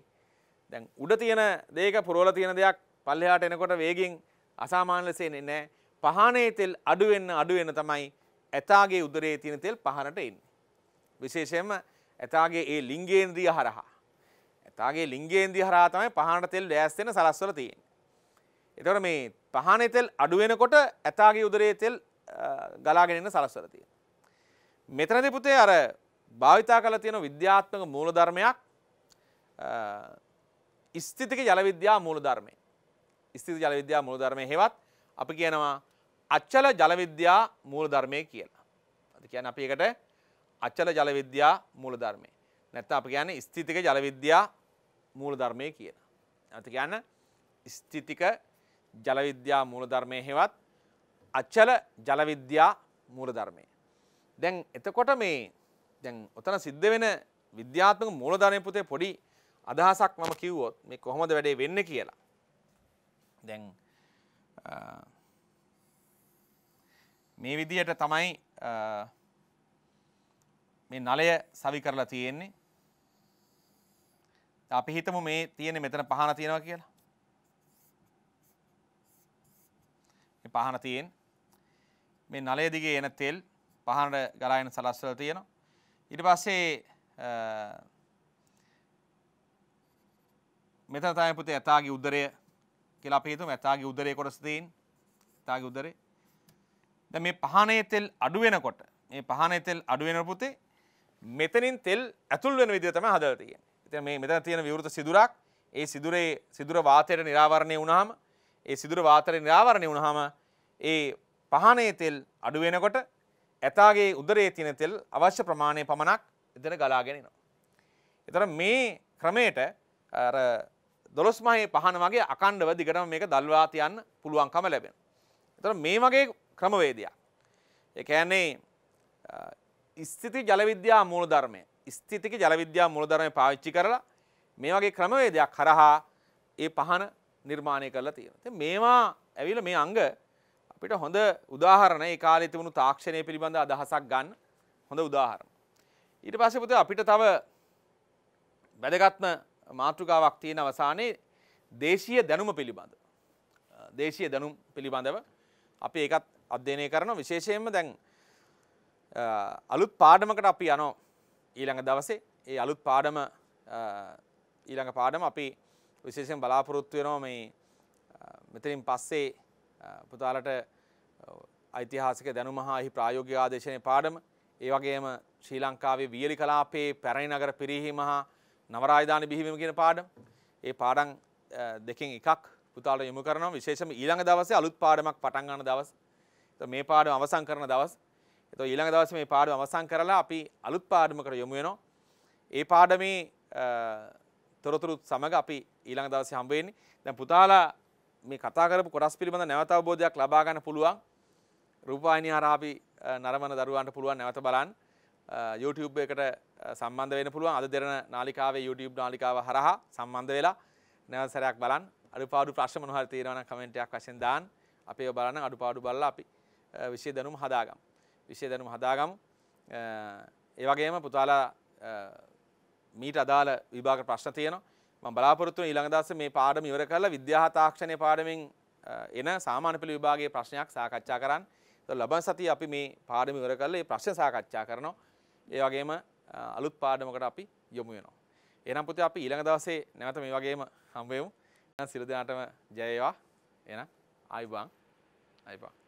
දැන් උඩ තියෙන දේක පුරෝල තියෙන දෙයක් පල්ලෙහාට එනකොට වේගින් අසාමාන්‍ය ලෙස එන්නේ නැහැ පහනේ තෙල් අඩුවෙන්න අඩුවෙන තමයි ඇතාගේ උදරේ තියෙන තෙල් පහනට එන්නේ. විශේෂයෙන්ම ඇතාගේ ඒ ලිංගේන්ද්‍රිය හරහා. ඇතාගේ ලිංගේන්ද්‍රිය හරහා තමයි පහනට තෙල් ලෑස් වෙන සලස්වල තියෙන්නේ. ඒතකොට මේ පහනේ තෙල් අඩු වෙනකොට ඇතාගේ උදරේ තෙල් ගලාගෙන එන සලස්වල තියෙනවා. මෙතනදී පුතේ අර භාවිතා කරලා තියෙන විද්‍යාත්මක මූලධර්මයක් ස්ථිතික ජල විද්‍යා මූලධර්මය. ස්ථිතික ජල විද්‍යා මූලධර්මයේ හේවත් අපි කියනවා අච්චල ජලවිද්‍යා මූලධර්මය කියලා. අද කියන්නේ අපි ඒකට අච්චල ජලවිද්‍යා මූලධර්මය. නැත්නම් අපි කියන්නේ ස්ථිතික ජලවිද්‍යා මූලධර්මය කියලා. අත කියන්න ස්ථිතික ජලවිද්‍යා මූලධර්මය හෙවත් අච්චල ජලවිද්‍යා මූලධර්මය. දැන් එතකොට මේ දැන් ඔතන සිද්ධ වෙන විද්‍යාත්මක මූලධර්මය පුතේ පොඩි අදහසක් මම කිව්වොත් මේ කොහොමද වැඩේ වෙන්නේ කියලා. දැන් මේ විදියට තමයි මේ නලය සවි කරලා තියෙන්නේ අපි හිතමු මේ තියෙන මෙතන පහන තියෙනවා කියලා මේ පහන තියෙන මේ නලය දිගේ එන තෙල් පහනට ගලා එන සලස්වල තියෙනවා ඊට පස්සේ මෙතන තමයි පුතේ ඇතාගේ උදරය කියලා අපි හිතමු ඇතාගේ උදරයේ කොටස තියෙන. ඇතාගේ උදරේ. දැන් මේ පහනේ තෙල් අඩු වෙනකොට මේ පහනේ තෙල් අඩු වෙන පුතේ මෙතනින් තෙල් ඇතුල් වෙන විදිහ තමයි හදලා තියෙන්නේ. ඉතින් මේ මෙතන තියෙන විවෘත සිදුරක් ඒ සිදුරේ සිදුර වාතයට නිරාවරණය වුණාම ඒ සිදුර වාතයට නිරාවරණය වුණාම ඒ පහනේ තෙල් අඩු වෙනකොට ඇතාගේ උදරයේ තියෙන තෙල් අවශ්‍ය ප්‍රමාණය පමණක් එතන ගලාගෙන එනවා. ඒතර මේ ක්‍රමයට අර දොළොස්මහේ පහන වගේ අකණ්ඩව දිගටම මේක දල්වා තියන්න පුළුවන්කම ලැබෙන. එතකොට මේ වගේ ක්‍රමවේදයක්. ඒ කියන්නේ ස්ථಿತಿ ජලවිද්‍යා මූලධර්මය ස්ථිතික ජලවිද්‍යා මූලධර්මය පාවිච්චි කරලා මේ වගේ ක්‍රමවේදයක් හරහා ඒ පහන නිර්මාණය කරලා තියෙනවා. ඉතින් මේවා ඇවිල්ලා මේ අංග අපිට හොඳ උදාහරණ ඒ කාලේ තිබුණු තාක්ෂණය පිළිබඳ අදහසක් ගන්න හොඳ උදාහරණ. ඊට පස්සේ පුතේ අපිට තව වැදගත්ම මාතෘකාවක් තියෙන අවසානයේ දේශීය දැනුම පිළිබඳ. දේශීය දැනුම් පිළිබඳව අපි ඒකත් අධ්‍යයනය කරන විශේෂයෙන්ම දැන් අලුත් පාඩමකට අපි යනෝ ඊළඟ දවසේ ඒ අලුත් පාඩම ඊළඟ පාඩම අපි විශේෂයෙන් බලාපොරොත්තු වෙනවා මේ මෙතනින් පස්සේ පුතාලට ඓතිහාසික දැනුම හා එහි ප්‍රායෝගික ආදේශනයේ පාඩම ඒ වගේම ශ්‍රී ලංකාවේ වියලි කලාපයේ පැරණි නගර පිරිහීම හා නවරාධාන බිහිවීම කියන පාඩම ඒ පාඩම් දෙකෙන් එකක් පුතාල යොමු කරනවා විශේෂම ඊළඟ දවසේ අලුත් පාඩමක් පටන් ගන්න දවස්. එතකොට මේ පාඩම අවසන් කරන දවස්. එතකොට ඊළඟ දවසේ මේ පාඩම අවසන් කරලා අපි අලුත් පාඩමකට යොමු වෙනවා. ඒ පාඩමේ තොරතුරු සමග අපි ඊළඟ දවසේ හම්බ වෙන්නේ. දැන් පුතාලා මේ කතා කරපු කොටස් පිළිබඳ නැවත අවබෝධයක් ලබා ගන්න පුළුවන්. රූපවාහිනිය හරහා අපි නරඹන දරුවන්ට පුළුවන් නැවත බලන්න. YouTube එකට සම්බන්ධ වෙන පුළුවන් අද දෙරන නාලිකාවේ YouTube නාලිකාව හරහා සම්බන්ධ වෙලා නැවත සැරයක් බලන්න අඩුපාඩු ප්‍රශ්න මොනවා හරි තියෙනවා නම් කමෙන්ට් එකක් වශයෙන් දාන්න අපිව බලන්න අඩුපාඩු බලලා අපි විෂය දැනුම හදාගමු විෂය දැනුම හදාගමු ඒ වගේම පුතාලා මීට අදාළ විභාග ප්‍රශ්න තියෙනවා මම බලාපොරොත්තු වෙන ඊළඟ දවසේ මේ පාඩම ඉවර කරලා විද්‍යා තාක්ෂණයේ පාඩමෙන් එන සාමාන්‍ය පෙළ විභාගයේ ප්‍රශ්නයක් සාකච්ඡා කරන්න. ඒතකොට ලබන සතියේ අපි මේ පාඩම ඉවර කරලා මේ ප්‍රශ්න සාකච්ඡා කරනවා. ඒ වගේම අලුත් පාඩමකට අපි යොමු වෙනවා. එහෙනම් පුතේ අපි ඊළඟ දවසේ නැවත මේ වගේම හම්බ වෙමු. එහෙනම් සියලු දෙනාටම ජය වේවා. එහෙනම් ආයි බං. ආයි බං.